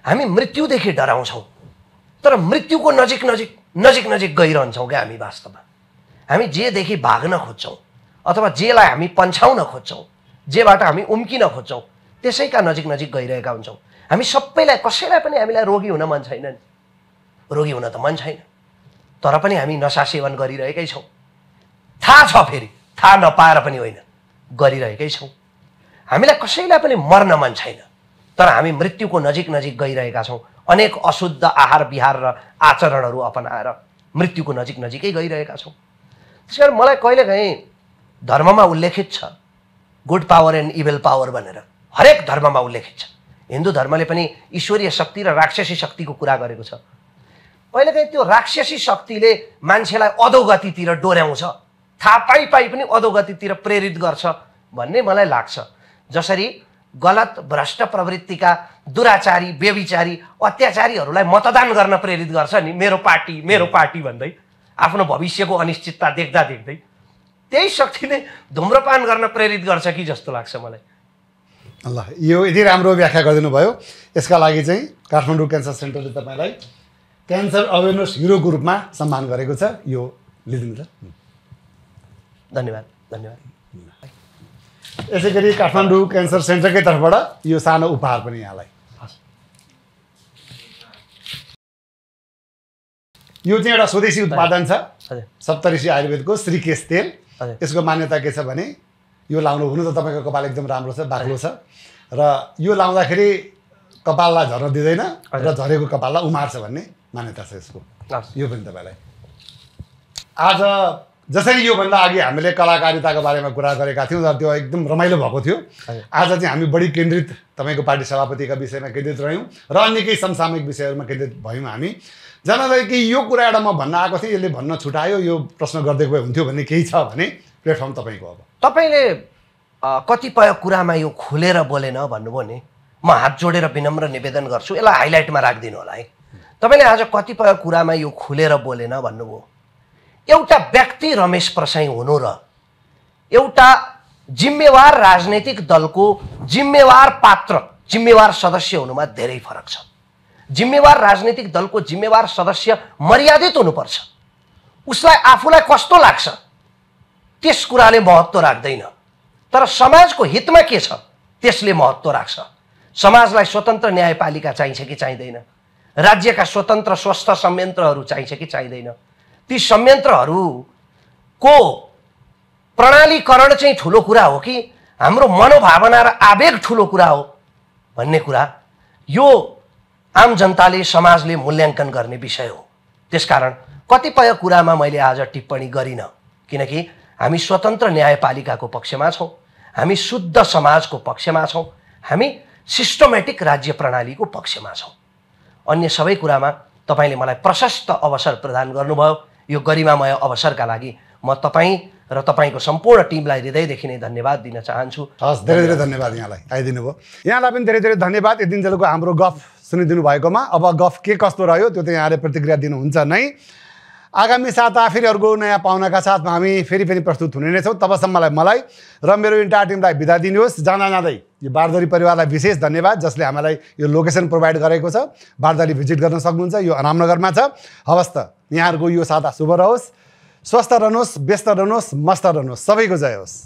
हामी मृत्युदेखि डराउँछौँ तर मृत्युको नजिक नजिक नजिक नजिक गइरहन्छौँ क्या हामी वास्तवमा हामी जेदेखि भाग्न खोज्छौँ अथवा जेलाई हामी पन्छाउन खोज्छौँ जेबाट हामी उम्किन खोज्छौँ त्यसैका नजिक नजिक गइरहेका हुन्छौँ हामी सबैलाई कसैलाई पनि हामीलाई रोगी हुन मन छैन नि रोगी हुन त मन छैन तर पनि हामी नसा सेवन गरिरहेकै छौँ थाहा छ फेरि थाहा नपाएर पनि होइन गरिरहेकै छौँ हामीलाई कसैलाई पनि मर्न मन छैन तर हामी मृत्युको नजिक नजिक गइरहेका छौँ अनेक अशुद्ध आहार विहार र आचरणहरू अपनाएर मृत्युको नजिक नजिकै गइरहेका छौँ त्यस कारण मलाई कहिलेकाहीँ धर्ममा उल्लेखित छ good power and evil power भनेर हरेक धर्ममा उल्लेखित छ हिन्दू धर्मले पनि ईश्वरीय शक्ति र राक्षसी शक्तिको कुरा गरेको छ कहिलेकाहीँ त्यो राक्षसी शक्तिले मान्छेलाई अधोगतितिर डोर्याउँछ थाहा पाइ पाइ पनि अधोगतितिर प्रेरित गर्छ भन्ने मलाई लाग्छ जसरी गलत भ्रष्ट प्रवृत्तिका दुराचारी बेविचारी अत्याचारीहरूलाई मतदान गर्न प्रेरित गर्छ नि मेरो पार्टी मेरो पार्टी भन्दै आफ्नो भविष्यको अनिश्चितता देख्दा देख्दै त्यही शक्ति नै धुम्रपान गर्न प्रेरित गर्छ कि जस्तो लाग्छ मलाई ल यो यति राम्रो व्याख्या गरिदिनु भयो यसका लागि चाहिँ काठमाडौँ क्यान्सर सेन्टरले तपाईँलाई क्यान्सर अवेरनेस हिरोको रूपमा सम्मान गरेको छ यो लिदिनु त धन्यवाद धन्यवाद यसै गरी काठमाडौँ क्यान्सर सेन्टरकै तर्फबाट यो सानो उपहार पनि यहाँलाई यो चाहिँ एउटा स्वदेशी उत्पादन छ सप्तऋषि आयुर्वेदको श्रीकेश तेल यसको मान्यता के छ भने यो लाउनु हुनु त तपाईँको कपाल एकदम राम्रो छ बाक्लो छ र यो लाउँदाखेरि कपाललाई झर्न दिँदैन र झरेको कपाललाई उमार्छ भन्ने मान्यता छ यसको यो पनि तपाईँलाई आज जसरी योभन्दा अघि हामीले कलाकारिताको बारेमा कुरा गरेका थियौँ र त्यो एकदम रमाइलो भएको थियो आज चाहिँ हामी बढी केन्द्रित तपाईँको पार्टी सभापतिका विषयमा केन्द्रित रह्यौँ र अन्य केही समसामयिक विषयहरूमा केन्द्रित भयौँ हामी जानलाई केही यो कुरा एउटा म भन्न आएको थिएँ यसले भन्न छुटायो यो प्रश्न गर्दै गए हुन्थ्यो भन्ने केही छ भने प्लेटफर्म तपाईँको अब तपाईँले कतिपय कुरामा यो खुलेर बोलेन भन्नुभयो नि म हात जोडेर विनम्र निवेदन गर्छु यसलाई हाइलाइटमा राखिदिनु होला है तपाईँले आज कतिपय कुरामा यो खुलेर बोलेन भन्नुभयो एउटा व्यक्ति रमेश प्रसाई हुनु र एउटा जिम्मेवार राजनैतिक दलको जिम्मेवार पात्र जिम्मेवार सदस्य हुनुमा धेरै फरक छ जिम्मेवार राजनीतिक दलको जिम्मेवार सदस्य मर्यादित हुनुपर्छ उसलाई आफूलाई कस्तो लाग्छ त्यस कुराले महत्त्व राख्दैन तर समाजको हितमा के छ त्यसले महत्त्व राख्छ समाजलाई स्वतन्त्र न्यायपालिका चाहिन्छ कि चाहिँदैन राज्यका स्वतन्त्र स्वस्थ संयन्त्रहरू चाहिन्छ कि चाहिँदैन ती संयन्त्रहरूको प्रणालीकरण चाहिँ ठुलो कुरा हो कि हाम्रो मनोभावना र आवेग ठुलो कुरा हो भन्ने कुरा यो आम जनताले समाजले मूल्याङ्कन गर्ने विषय हो त्यसकारण कतिपय कुरामा मैले आज टिप्पणी गरिनँ किनकि हामी स्वतन्त्र न्यायपालिकाको पक्षमा छौँ हामी शुद्ध समाजको पक्षमा छौँ हामी सिस्टमेटिक राज्य प्रणालीको पक्षमा छौँ अन्य सबै कुरामा तपाईँले मलाई प्रशस्त अवसर प्रदान गर्नुभयो यो गरिमामय अवसरका लागि म तपाईँ र तपाईँको सम्पूर्ण टिमलाई हृदयदेखि नै धन्यवाद दिन चाहन्छु हस् धेरै धेरै धन्यवाद यहाँलाई आइदिनु भयो यहाँलाई पनि धेरै धेरै धन्यवाद यति दिनजेलको हाम्रो गफ सुनिदिनु भएकोमा अब गफ के कस्तो रह्यो त्यो त यहाँले प्रतिक्रिया दिनुहुन्छ नै आगामी साता फेरि अर्को नयाँ पाहुनाका साथमा हामी फेरि फेरि प्रस्तुत हुने नै छौँ तबसम्मलाई मलाई र मेरो इन्टायर टिमलाई बिदा दिनुहोस् जाँदा जाँदै यो बारदरी परिवारलाई विशेष धन्यवाद जसले हामीलाई यो लोकेसन प्रोभाइड गरेको छ बारदरी भिजिट गर्न सक्नुहुन्छ यो रामनगरमा छ हवस् त यहाँहरूको यो साता शुभ रहोस् स्वस्थ रहनुहोस् व्यस्त रहनुहोस् मस्त रहनुहोस् सबैको जय होस्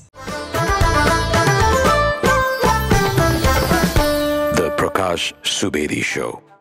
Kash Subedi Show.